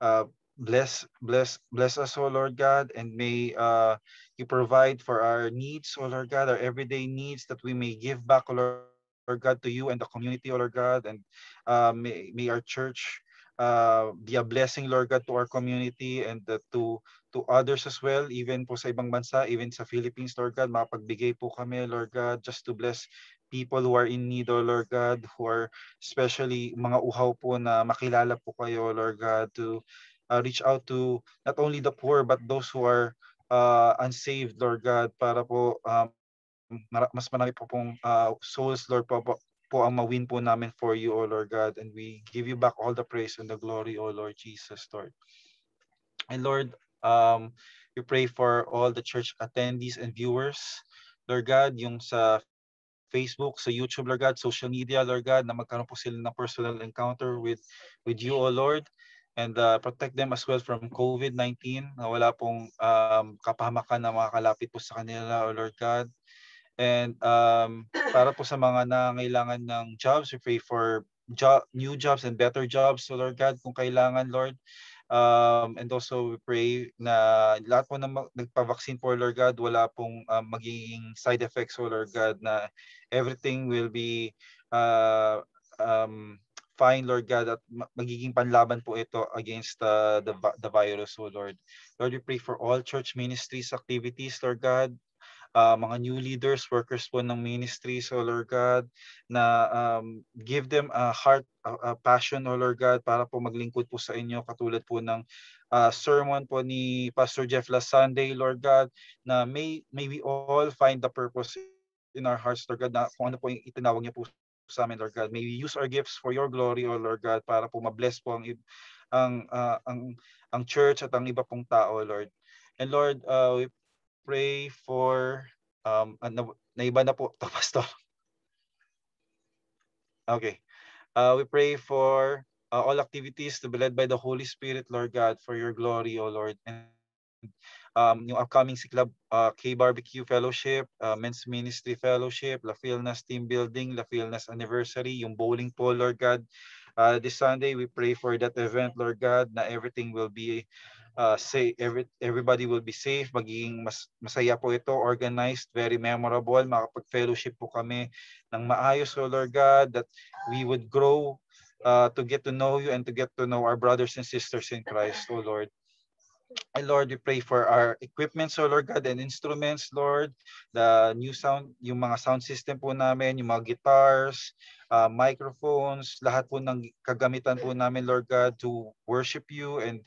uh, bless bless bless us O oh lord god and may uh, you provide for our needs O oh lord god our everyday needs that we may give back O lord, lord god to you and the community O lord god and uh, may, may our church uh, be a blessing, Lord God, to our community and uh, to to others as well, even po sa ibang bansa, even sa Philippines, Lord God, mapagbigay po kami, Lord God, just to bless people who are in need, oh Lord God, who are especially mga uhaw po na makilala po kayo, Lord God, to uh, reach out to not only the poor but those who are uh, unsaved, Lord God, para po um, mas marami po pong uh, souls, Lord, po, po, po ang mawin po namin for you, O Lord God. And we give you back all the praise and the glory, O Lord Jesus, Lord. And Lord, um, we pray for all the church attendees and viewers. Lord God, yung sa Facebook, sa YouTube, Lord God, social media, Lord God, na magkaroon po sila ng personal encounter with, with you, O Lord. And uh, protect them as well from COVID-19 na wala pong um, kapahamakan na makakalapit po sa kanila, O Lord God. And um, para po sa mga nangailangan ng jobs, we pray for job, new jobs and better jobs. So Lord God, kung kailangan, Lord, um, and also we pray na lahat po na nagpa-vaccine po, Lord God, wala pong um, magiging side effects, so Lord God, na everything will be uh, um, fine, Lord God, at magiging panlaban po ito against uh, the, the virus, O oh Lord. Lord, we pray for all church ministries activities, Lord God, uh, mga new leaders, workers po ng ministry, so Lord God, na um, give them a heart, a, a passion, O Lord God, para po maglingkod po sa inyo, katulad po ng uh, sermon po ni Pastor Jeff last Sunday, Lord God, na may, may we all find the purpose in our hearts, Lord God, na kung ano po yung itinawag niya po sa amin, Lord God. May we use our gifts for your glory, O Lord God, para po mabless po ang, ang, uh, ang, ang church at ang iba pong tao, Lord. And Lord, uh, we pray for um ah, na, na iba na po *laughs* to pastor. Okay. Uh, we pray for uh, all activities to be led by the Holy Spirit, Lord God, for your glory, O Lord. And um, yung upcoming Siklab uh, K-Barbecue Fellowship, uh, Men's Ministry Fellowship, La Filnas Team Building, La Filnas Anniversary, yung bowling po, Lord God. Uh, this Sunday, we pray for that event, Lord God, na everything will be uh, say every, everybody will be safe, magiging mas, masaya po ito, organized, very memorable, makapag-fellowship po kami ng maayos, O Lord God, that we would grow uh, to get to know you and to get to know our brothers and sisters in Christ, oh Lord. And Lord, we pray for our equipments, O Lord God, and instruments, Lord. The new sound, yung mga sound system po namin, yung mga guitars, uh, microphones, lahat po ng kagamitan po namin, Lord God, to worship you and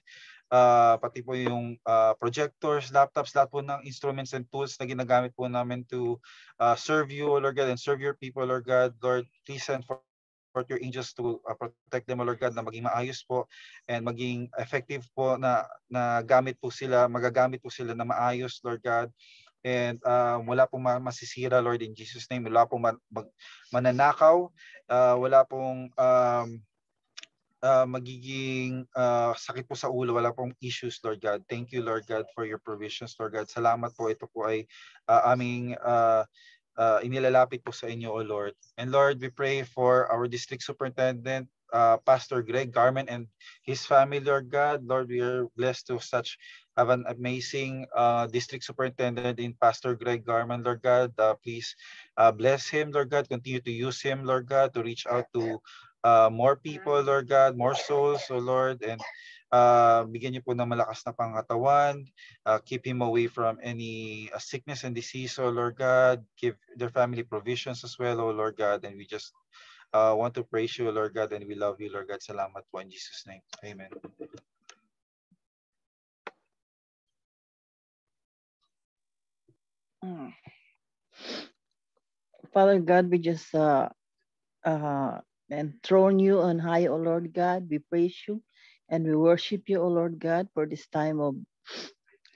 uh, pati po yung uh, projectors, laptops, lahat po ng instruments and tools na ginagamit po namin to uh, serve you, Lord God, and serve your people, Lord God. Lord, please send for support your angels to uh, protect them, Lord God, na maging maayos po and maging effective po na, na gamit po sila, magagamit po sila na maayos, Lord God. And uh, wala pong masisira, Lord, in Jesus' name. Wala pong man, mag, mananakaw. Uh, wala pong um, uh, magiging uh, sakit po sa ulo, wala pong issues, Lord God. Thank you, Lord God, for your provisions, Lord God. Salamat po. Ito po ay uh, aming uh, uh, inilalapit po sa inyo, O Lord. And Lord, we pray for our district superintendent, uh, Pastor Greg Carmen and his family, Lord God. Lord, we are blessed to such have an amazing uh, district superintendent in Pastor Greg Garman, Lord God. Uh, please uh, bless him, Lord God. Continue to use him, Lord God, to reach out to uh, more people, Lord God, more souls, O Lord, and uh, bigyan niyo po ng malakas na pangatawan. Uh, keep him away from any uh, sickness and disease, O Lord God. Give their family provisions as well, O Lord God. And we just uh, want to praise you, Lord God, and we love you, Lord God. Salamat po in Jesus' name. Amen. Hmm. Father God, we just uh, uh, and throne you on high, O Lord God. We praise you and we worship you, O Lord God, for this time of,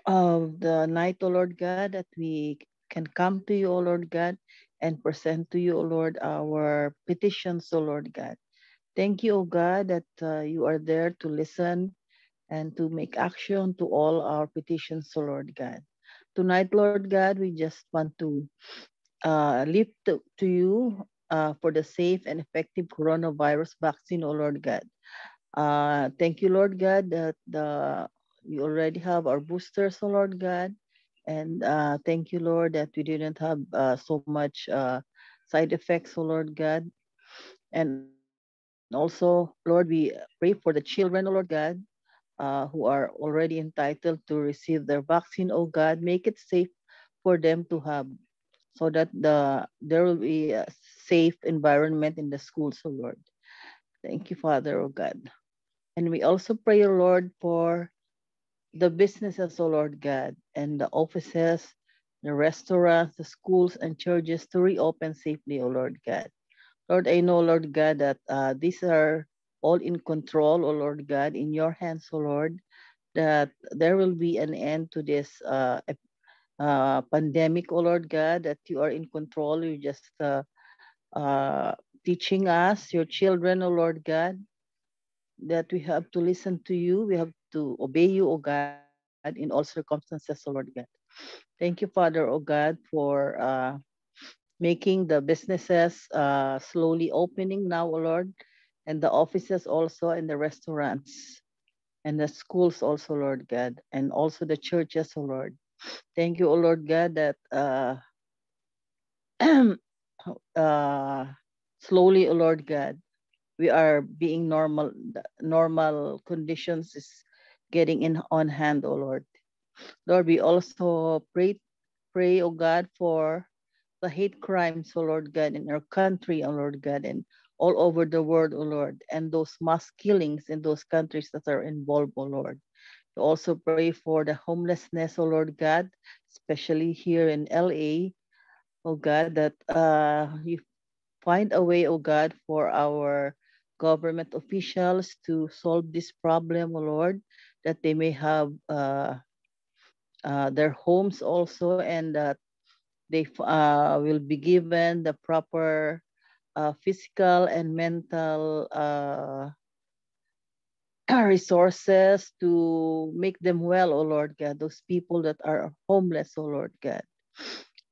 of the night, O Lord God, that we can come to you, O Lord God, and present to you, O Lord, our petitions, O Lord God. Thank you, O God, that uh, you are there to listen and to make action to all our petitions, O Lord God. Tonight, Lord God, we just want to uh, lift to, to you uh, for the safe and effective coronavirus vaccine, O oh Lord God. Uh, thank you, Lord God, that the, we already have our boosters, O oh Lord God. And uh, thank you, Lord, that we didn't have uh, so much uh, side effects, O oh Lord God. And also, Lord, we pray for the children, O oh Lord God, uh, who are already entitled to receive their vaccine, O oh God. Make it safe for them to have so that the there will be a safe environment in the schools, O Lord. Thank you, Father, O God. And we also pray, O Lord, for the businesses, O Lord God, and the offices, the restaurants, the schools, and churches to reopen safely, O Lord God. Lord, I know, Lord God, that uh, these are all in control, O Lord God, in your hands, O Lord, that there will be an end to this uh, uh, pandemic, O Lord God, that you are in control. You just uh, uh, teaching us, your children, O Lord God, that we have to listen to you. We have to obey you, O God, in all circumstances, O Lord God. Thank you, Father, O God, for uh, making the businesses uh, slowly opening now, O Lord, and the offices also, and the restaurants, and the schools also, Lord God, and also the churches, O Lord. Thank you, O Lord God, that uh, *clears throat* Uh, slowly, O oh Lord God, we are being normal, normal conditions is getting in on hand, O oh Lord. Lord, we also pray, pray, O oh God, for the hate crimes, O Lord God, in our country, O Lord God, and all over the world, O Lord, and those mass killings in those countries that are involved, O Lord. We also pray for the homelessness, O Lord God, especially here in LA, oh God, that uh, you find a way, oh God, for our government officials to solve this problem, oh Lord, that they may have uh, uh, their homes also and that they uh, will be given the proper uh, physical and mental uh, *clears throat* resources to make them well, O oh Lord God, those people that are homeless, O oh Lord God.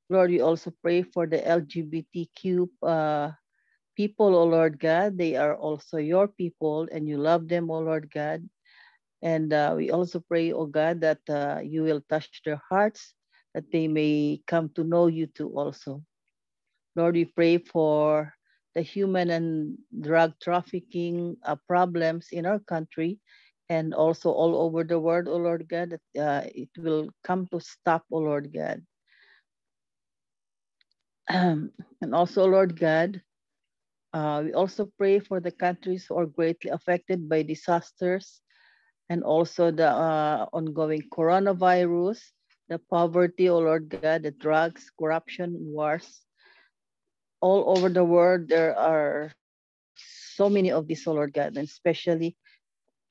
Lord, we also pray for the LGBTQ uh, people, O oh Lord God. They are also your people and you love them, O oh Lord God. And uh, we also pray, O oh God, that uh, you will touch their hearts, that they may come to know you too also. Lord, we pray for the human and drug trafficking uh, problems in our country and also all over the world, O Lord God, that uh, it will come to stop, O Lord God. Um, and also, Lord God, uh, we also pray for the countries who are greatly affected by disasters and also the uh, ongoing coronavirus, the poverty, oh Lord God, the drugs, corruption, wars. All over the world, there are so many of these, oh Lord God, and especially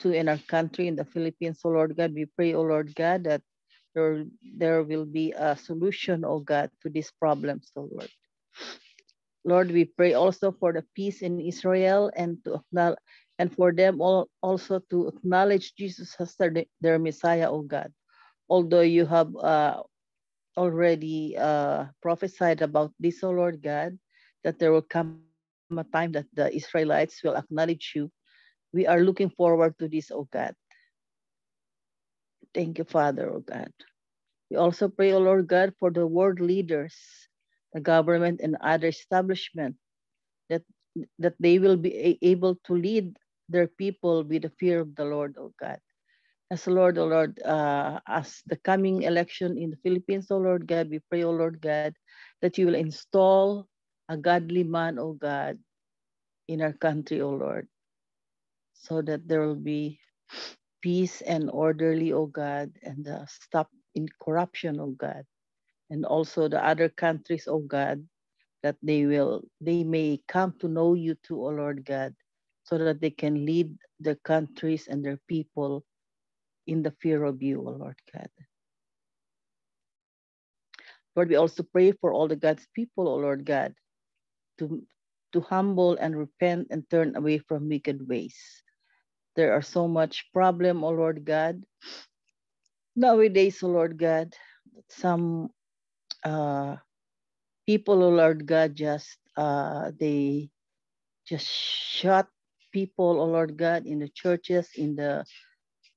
to in our country, in the Philippines, oh Lord God. We pray, oh Lord God, that there, there will be a solution, O oh God, to these problems, O oh Lord. Lord, we pray also for the peace in Israel and to and for them all also to acknowledge Jesus as their, their Messiah, O oh God. Although you have uh, already uh, prophesied about this, O oh Lord God, that there will come a time that the Israelites will acknowledge you. We are looking forward to this, O oh God. Thank you, Father, O oh God. We also pray, O oh Lord God, for the world leaders, the government and other establishment, that, that they will be able to lead their people with the fear of the Lord, O oh God. As Lord, O Lord, uh, as the coming election in the Philippines, O Lord God, we pray, O Lord God, that you will install a godly man, O God, in our country, O Lord, so that there will be peace and orderly, O God, and stop in corruption, O God, and also the other countries, O God, that they will they may come to know you too, O Lord God, so that they can lead their countries and their people in the fear of you, O Lord God. Lord, we also pray for all the God's people, O Lord God, to, to humble and repent and turn away from wicked ways. There are so much problem, O oh Lord God. Nowadays, O oh Lord God, some uh, people, O oh Lord God, just uh, they just shot people, O Lord God, in the churches, in the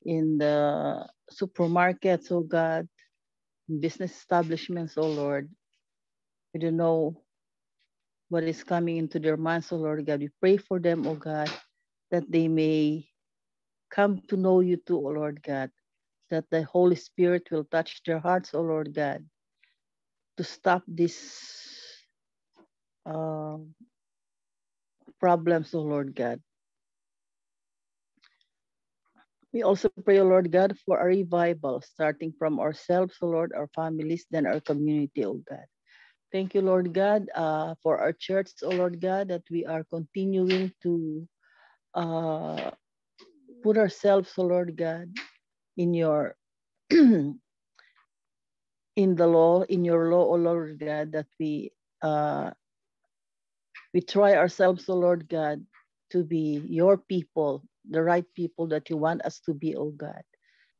in the supermarkets, O God, business establishments, O Lord. We don't know what is coming into their minds, O Lord God. We pray for them, O God, that they may come to know you too, O Lord God, that the Holy Spirit will touch their hearts, O Lord God, to stop these uh, um, problems, O Lord God. We also pray, O Lord God, for a revival, starting from ourselves, O Lord, our families, then our community, O God. Thank you, Lord God, uh, for our church, O Lord God, that we are continuing to uh, put ourselves, O oh Lord God, in your *clears throat* in the law, in your law, O oh Lord God, that we uh, we try ourselves, O oh Lord God, to be your people, the right people that you want us to be, O God.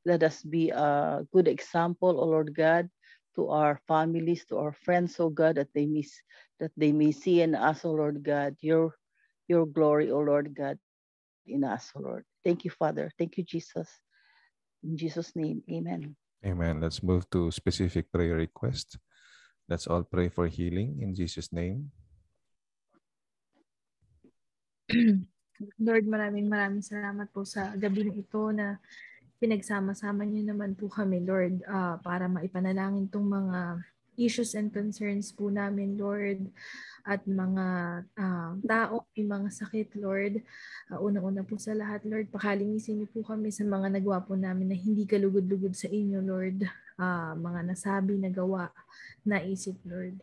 Let us be a good example, O Lord God, to our families, to our friends, O God, that they may that they may see in us, O Lord God, your your glory, O Lord God, in us, O Lord. Thank you, Father. Thank you, Jesus. In Jesus' name, amen. Amen. Let's move to specific prayer request. Let's all pray for healing in Jesus' name. Lord, maraming maraming salamat po sa gabi na ito na pinagsama-sama niyo naman po kami, Lord, uh, para maipanalangin tong mga issues and concerns po namin, Lord, at mga uh, tao, may mga sakit, Lord. Uh, Unang-una po sa lahat, Lord, pakalinisin niyo po kami sa mga nagwa po namin na hindi kalugod-lugod sa inyo, Lord. Uh, mga nasabi, nagawa, naisip, Lord.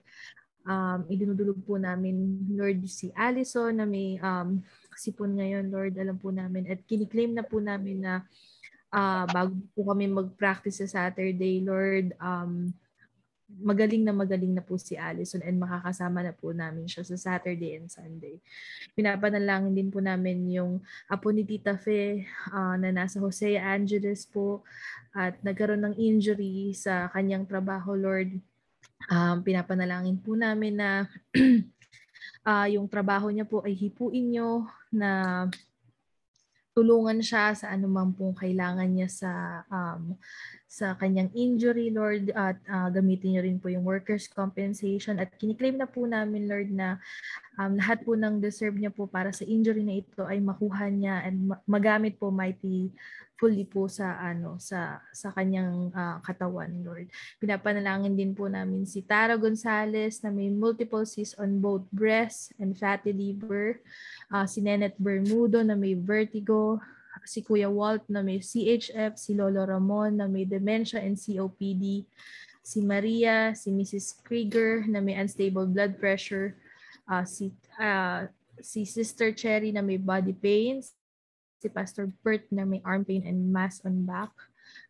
Um, idinudulog po namin, Lord, si Allison na may um, sipon ngayon, Lord, alam po namin. At kiniklaim na po namin na uh, bago po kami mag-practice sa Saturday, Lord, um, magaling na magaling na po si Allison and makakasama na po namin siya sa Saturday and Sunday. Pinapanalangin din po namin yung apo ni Tita Fe uh, na nasa Jose Angeles po at nagkaroon ng injury sa kanyang trabaho, Lord. Um, pinapanalangin po namin na uh, *clears throat* yung trabaho niya po ay hipuin nyo na tulungan siya sa anumang pong kailangan niya sa um, sa kanyang injury, Lord, at uh, gamitin niyo rin po yung workers' compensation. At kiniklaim na po namin, Lord, na um, lahat po ng deserve niya po para sa injury na ito ay makuha niya and magamit po mighty fully po sa ano sa sa kanyang uh, katawan Lord. Pinapanalangin din po namin si Tara Gonzales na may multiple cysts on both breast and fatty liver, uh, si Nenet Bermudo na may vertigo, si Kuya Walt na may CHF, si Lolo Ramon na may dementia and COPD, si Maria, si Mrs. Krieger na may unstable blood pressure, uh, si uh, si Sister Cherry na may body pains, si Pastor Bert na may arm pain and mass on back.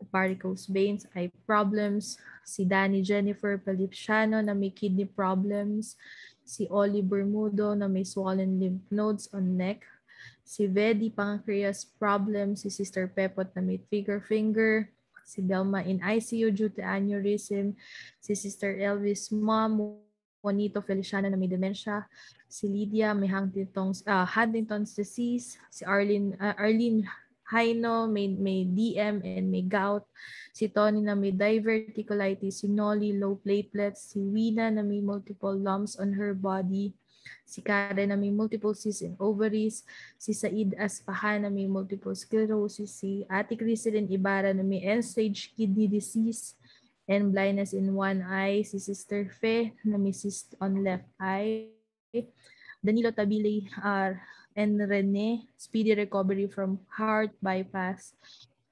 Varicose veins, eye problems. Si Danny Jennifer Palipsiano na may kidney problems. Si Oli Bermudo na may swollen lymph nodes on neck. Si Vedi pancreas problem. Si Sister Pepot na may trigger finger. Si Delma in ICU due to aneurysm. Si Sister Elvis mom Juanito Feliciano na may dementia, si Lydia may Huntington's, uh, Huntington's disease, si Arlene, uh, Arlene Haino may, may DM and may gout, si Tony na may diverticulitis, si Nolly low platelets, si Wina na may multiple lumps on her body, si Karen na may multiple cysts in ovaries, si Said Aspahan na may multiple sclerosis, si Ate Crystalline Ibarra na may end-stage kidney disease, and blindness in one eye, si Sister Fe na may on left eye, Danilo Tabili uh, and Rene, speedy recovery from heart bypass.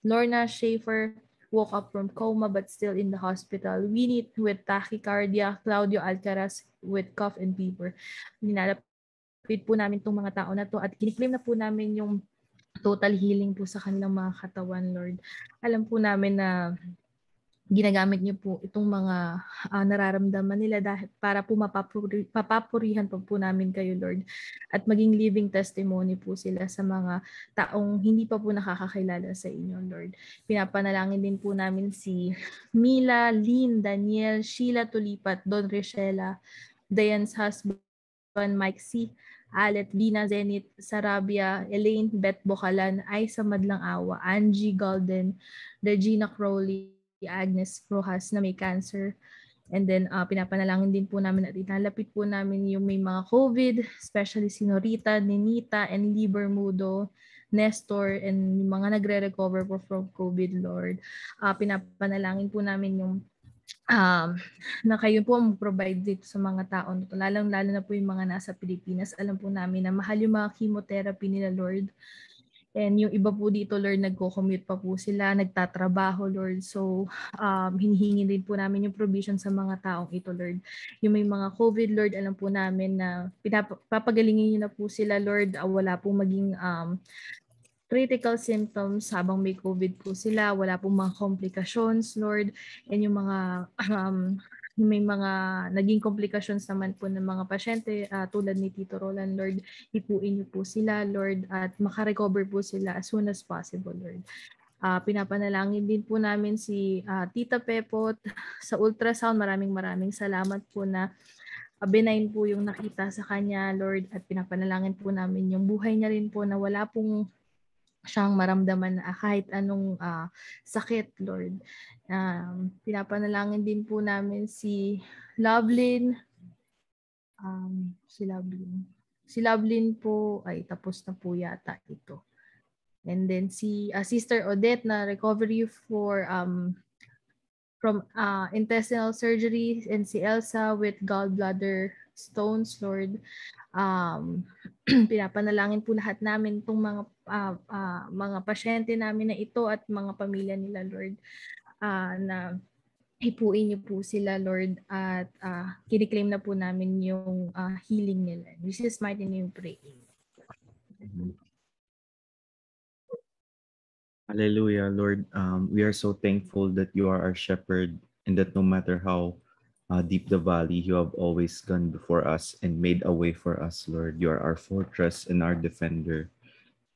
Lorna Schaefer woke up from coma but still in the hospital. Winnie with tachycardia, Claudio Alcaraz with cough and fever. Ninalapit po namin itong mga tao na to at kiniklaim na po namin yung total healing po sa kanilang mga katawan, Lord. Alam po namin na ginagamit niyo po itong mga uh, nararamdaman nila dahil para po mapapuri, mapapurihan po, po namin kayo Lord at maging living testimony po sila sa mga taong hindi pa po nakakakilala sa inyo Lord. Pinapanalangin din po namin si Mila, Lynn, Daniel, Sheila Tulipat, Don Richela, Diane's husband Mike C, Alet, Bina Zenit, Sarabia, Elaine Beth Bocalan, Aisa Awa, Angie Golden, Regina Crowley, Agnes Rojas na may cancer. And then uh, pinapanalangin din po namin at inalapit po namin yung may mga COVID, especially si Norita, Nenita, and Liber Mudo, Nestor, and yung mga nagre-recover po from COVID, Lord. Uh, pinapanalangin po namin yung um, na kayo po ang provide dito sa mga tao. Lalong-lalo na po yung mga nasa Pilipinas. Alam po namin na mahal yung mga chemotherapy nila, Lord. And yung iba po dito, Lord, nagko-commute pa po sila, nagtatrabaho, Lord. So, um, hinihingi din po namin yung provision sa mga taong ito, Lord. Yung may mga COVID, Lord, alam po namin na papagalingin niyo na po sila, Lord. Ah, wala po maging um, critical symptoms habang may COVID po sila. Wala po mga complications, Lord. And yung mga um, may mga naging complications naman po ng mga pasyente uh, tulad ni Tito Roland, Lord, hipuin niyo po sila, Lord, at makarecover po sila as soon as possible, Lord. Uh, pinapanalangin din po namin si uh, Tita Pepot *laughs* sa ultrasound. Maraming maraming salamat po na uh, benign po yung nakita sa kanya, Lord. At pinapanalangin po namin yung buhay niya rin po na wala pong siyang maramdaman na ah, kahit anong uh, sakit, Lord. Um, pinapanalangin din po namin si Lovelin. Um, si Lovelin. Si Lovelin po, ay tapos na po yata ito. And then si uh, Sister Odette na recovery for um, from uh, intestinal surgery and si Elsa with gallbladder stones, Lord. Um, *clears throat* pinapanalangin po lahat namin itong mga, uh, uh, mga pasyente namin na ito at mga pamilya nila, Lord, uh, na hipuin niyo po sila, Lord, at uh, kiniklaim na po namin yung uh, healing nila. This is my name praying. Hallelujah, Lord. Um, we are so thankful that you are our shepherd and that no matter how uh, deep the valley, you have always gone before us and made a way for us, Lord. You are our fortress and our defender,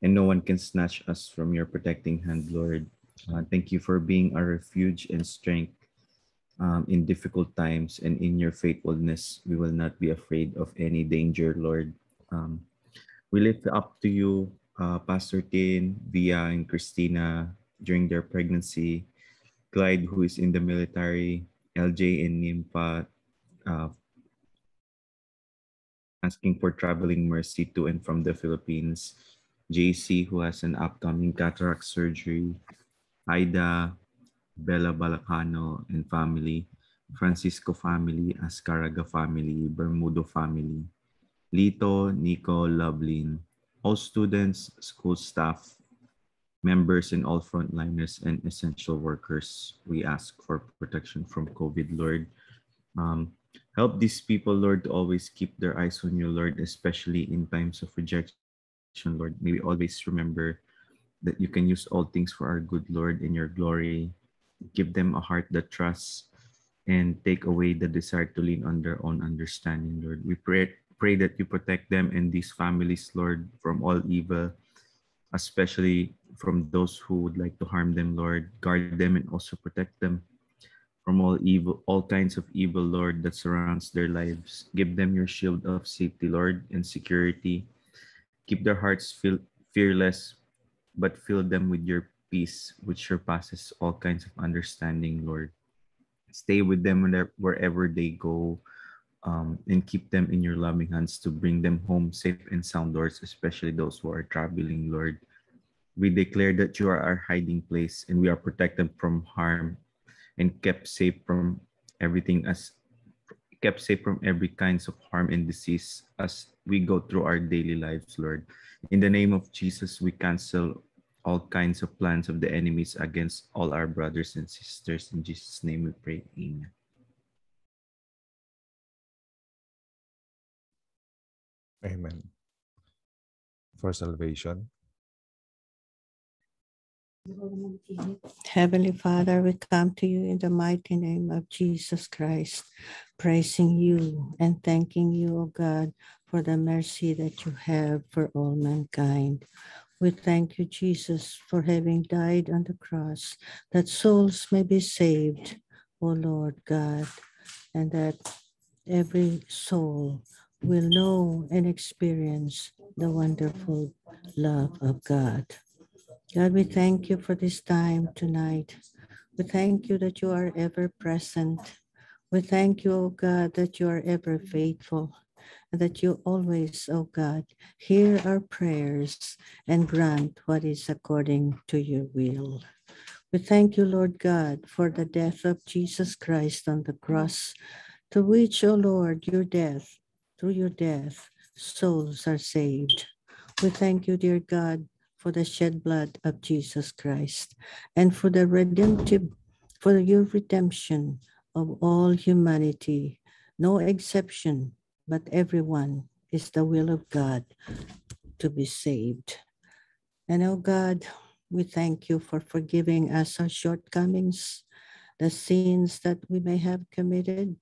and no one can snatch us from your protecting hand, Lord. Uh, thank you for being our refuge and strength um, in difficult times, and in your faithfulness, we will not be afraid of any danger, Lord. Um, we lift up to you, uh, Pastor Tin, Via, and Christina during their pregnancy, Clyde, who is in the military, LJ and Nimpa uh, asking for traveling mercy to and from the Philippines. JC, who has an upcoming cataract surgery. Ida, Bella Balacano and family. Francisco family, Ascaraga family, Bermudo family. Lito, Nico, Lublin. All students, school staff, members and all frontliners and essential workers. We ask for protection from COVID, Lord. Um, help these people, Lord, to always keep their eyes on you, Lord, especially in times of rejection, Lord. May we always remember that you can use all things for our good, Lord, in your glory. Give them a heart that trusts and take away the desire to lean on their own understanding, Lord. We pray, pray that you protect them and these families, Lord, from all evil especially from those who would like to harm them, Lord. Guard them and also protect them from all evil, all kinds of evil, Lord, that surrounds their lives. Give them your shield of safety, Lord, and security. Keep their hearts feel fearless, but fill them with your peace, which surpasses all kinds of understanding, Lord. Stay with them wherever they go, um, and keep them in your loving hands to bring them home safe and sound, Lord, especially those who are traveling, Lord. We declare that you are our hiding place and we are protected from harm and kept safe from everything as kept safe from every kinds of harm and disease as we go through our daily lives, Lord. In the name of Jesus, we cancel all kinds of plans of the enemies against all our brothers and sisters. In Jesus' name we pray. Amen. Amen. For salvation. Heavenly Father, we come to you in the mighty name of Jesus Christ, praising you and thanking you, O God, for the mercy that you have for all mankind. We thank you, Jesus, for having died on the cross, that souls may be saved, O Lord God, and that every soul will know and experience the wonderful love of God. God, we thank you for this time tonight. We thank you that you are ever present. We thank you, O oh God, that you are ever faithful and that you always, O oh God, hear our prayers and grant what is according to your will. We thank you, Lord God, for the death of Jesus Christ on the cross, to which, O oh Lord, your death through your death, souls are saved. We thank you, dear God, for the shed blood of Jesus Christ and for the redemptive, for your redemption of all humanity. No exception, but everyone is the will of God to be saved. And oh God, we thank you for forgiving us our shortcomings, the sins that we may have committed,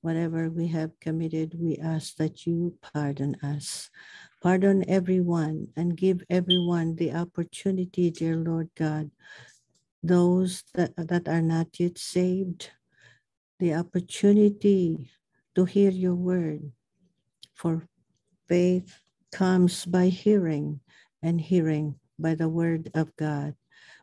whatever we have committed, we ask that you pardon us. Pardon everyone and give everyone the opportunity, dear Lord God, those that, that are not yet saved, the opportunity to hear your word. For faith comes by hearing, and hearing by the word of God.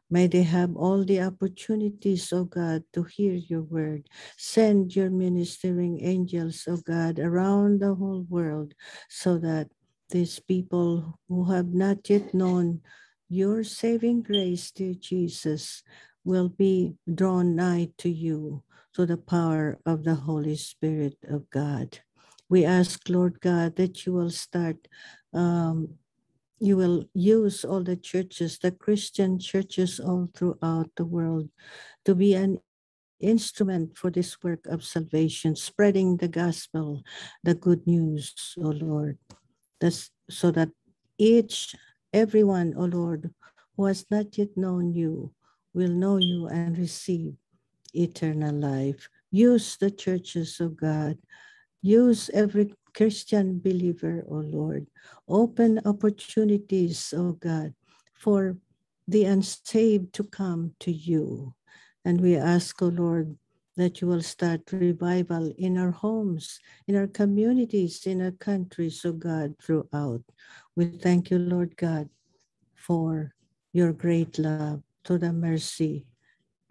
May they have all the opportunities, O oh God, to hear your word. Send your ministering angels, O oh God, around the whole world so that these people who have not yet known your saving grace, dear Jesus, will be drawn nigh to you through the power of the Holy Spirit of God. We ask, Lord God, that you will start um, you will use all the churches, the Christian churches all throughout the world, to be an instrument for this work of salvation, spreading the gospel, the good news, O oh Lord, That's so that each, everyone, O oh Lord, who has not yet known you, will know you and receive eternal life. Use the churches of God. Use every Christian believer, O Lord. Open opportunities, O God, for the unsaved to come to you. And we ask, O Lord, that you will start revival in our homes, in our communities, in our countries, O God, throughout. We thank you, Lord God, for your great love to the mercy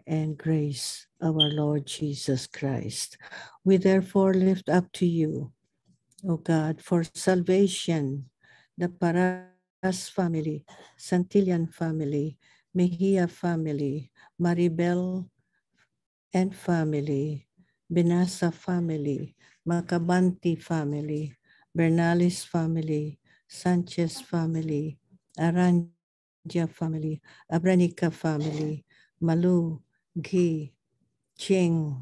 and grace of our Lord Jesus Christ. We therefore lift up to you O God, for salvation, the Paras family, Santillan family, Mejia family, Maribel and family, Benasa family, Macabanti family, Bernalis family, Sanchez family, Aranja family, Abranica family, Malu, Guy, Cheng,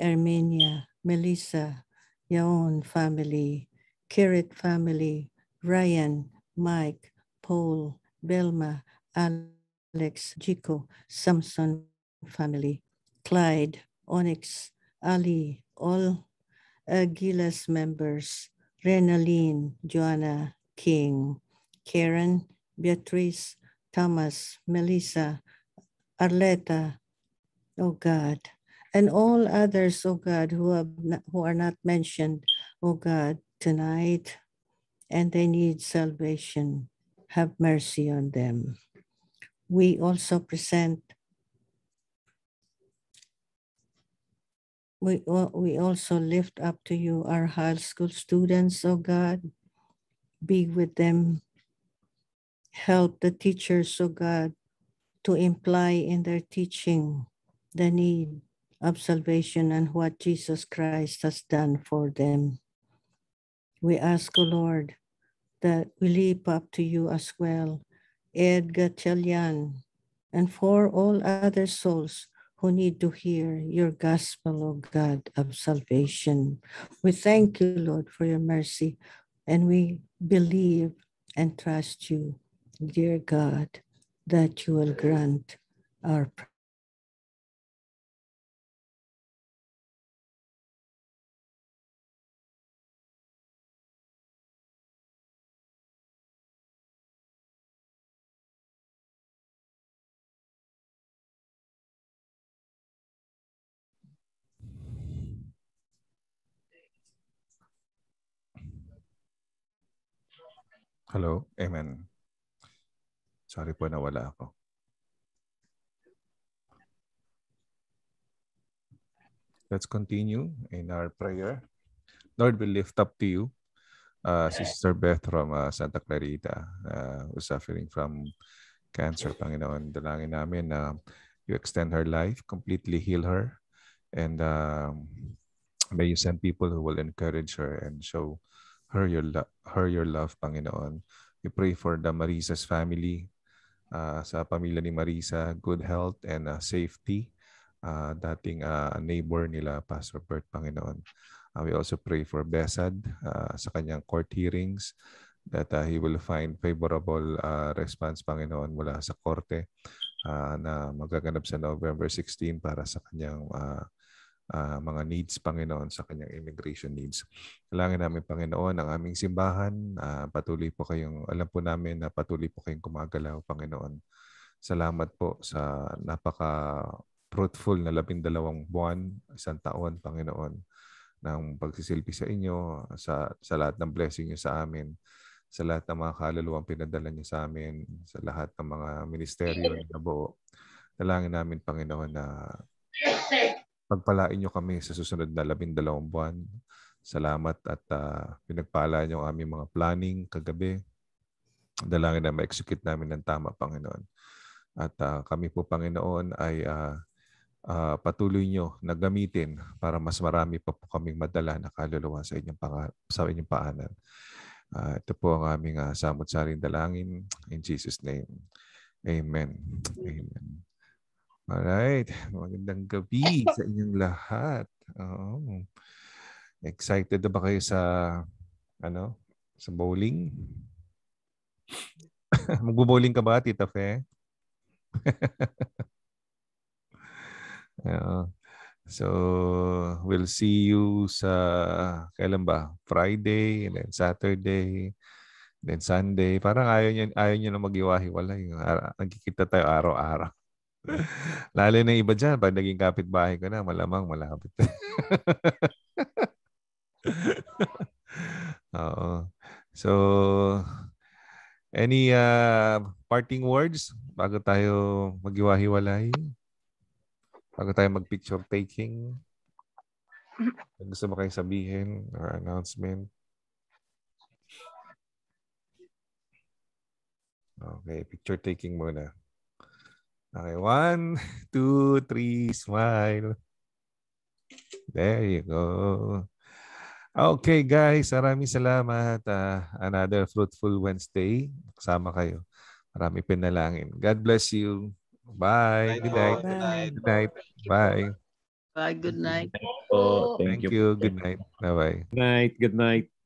Armenia, Melissa, Yaon family, Kirit family, Ryan, Mike, Paul, Belma, Alex, Jiko, Samson family, Clyde, Onyx, Ali, all uh, Gilas members, Renaline, Joanna, King, Karen, Beatrice, Thomas, Melissa, Arletta, oh God, and all others, O God, who, have not, who are not mentioned, O God, tonight, and they need salvation. Have mercy on them. We also present We, we also lift up to you our high school students, O God. Be with them. Help the teachers, O God, to imply in their teaching the need of salvation and what Jesus Christ has done for them. We ask, O Lord, that we leap up to you as well, Edgar Gatchalian, and for all other souls who need to hear your gospel, O God of salvation. We thank you, Lord, for your mercy, and we believe and trust you, dear God, that you will grant our Hello? Amen. Sorry po nawala ako. Let's continue in our prayer. Lord, we lift up to you uh, Sister Beth from uh, Santa Clarita uh, who's suffering from cancer. Panginoon, dalangin namin na uh, you extend her life, completely heal her, and um, may you send people who will encourage her and show her your, lo- her your love, Panginoon. We pray for the Marisa's family, uh, sa pamilya ni Marisa, good health and uh, safety. Uh, dating uh, neighbor nila, Pastor Bert, Panginoon. Uh, we also pray for Besad uh, sa kanyang court hearings that uh, he will find favorable uh, response, Panginoon, mula sa korte uh, na magaganap sa November 16 para sa kanyang uh, uh, mga needs, Panginoon, sa kanyang immigration needs. Kailangan namin, Panginoon, ang aming simbahan. Uh, patuloy po kayong, alam po namin na patuloy po kayong kumagalaw, Panginoon. Salamat po sa napaka fruitful na labindalawang buwan, isang taon, Panginoon, ng pagsisilbi sa inyo, sa, sa lahat ng blessing niyo sa amin, sa lahat ng mga kaluluwang pinadala niyo sa amin, sa lahat ng mga ministeryo na buo. Dalangin namin, Panginoon, na Pagpalain niyo kami sa susunod na labindalawang buwan. Salamat at uh, ah, pinagpala niyo ang aming mga planning kagabi. Dalangin na ma-execute namin ng tama, Panginoon. At uh, kami po, Panginoon, ay uh, uh, patuloy niyo na gamitin para mas marami pa po kaming madala na kaluluwa sa inyong, pang- sa inyong paanan. Uh, ito po ang aming uh, samot-saring dalangin. In Jesus' name, Amen. Amen. Alright. Magandang gabi *laughs* sa inyong lahat. Oh. Excited na ba kayo sa ano? Sa bowling? *laughs* Magbo-bowling ka ba, Tita Fe? *laughs* Oo. so, we'll see you sa kailan ba? Friday and then Saturday. Then Sunday, parang ayaw niyo, ayaw niyo na mag-iwahiwalay. Nagkikita tayo araw-araw. Lalo na iba dyan, pag naging kapitbahay ko na, malamang malapit. *laughs* Oo. So, any uh, parting words bago tayo magiwahiwalay? Bago tayo mag-picture taking? Gusto mo kayong sabihin or announcement? Okay, picture taking muna. Okay, one, *laughs* two, three, smile. There you go. Okay guys, maraming salamat. Uh, another fruitful Wednesday. Kasama kayo. Maraming pinalangin. God bless you. Bye. Good night. Good night. Good night. Bye. Bye. Good night. Thank you. Good night. Bye-bye. Good night. Good night.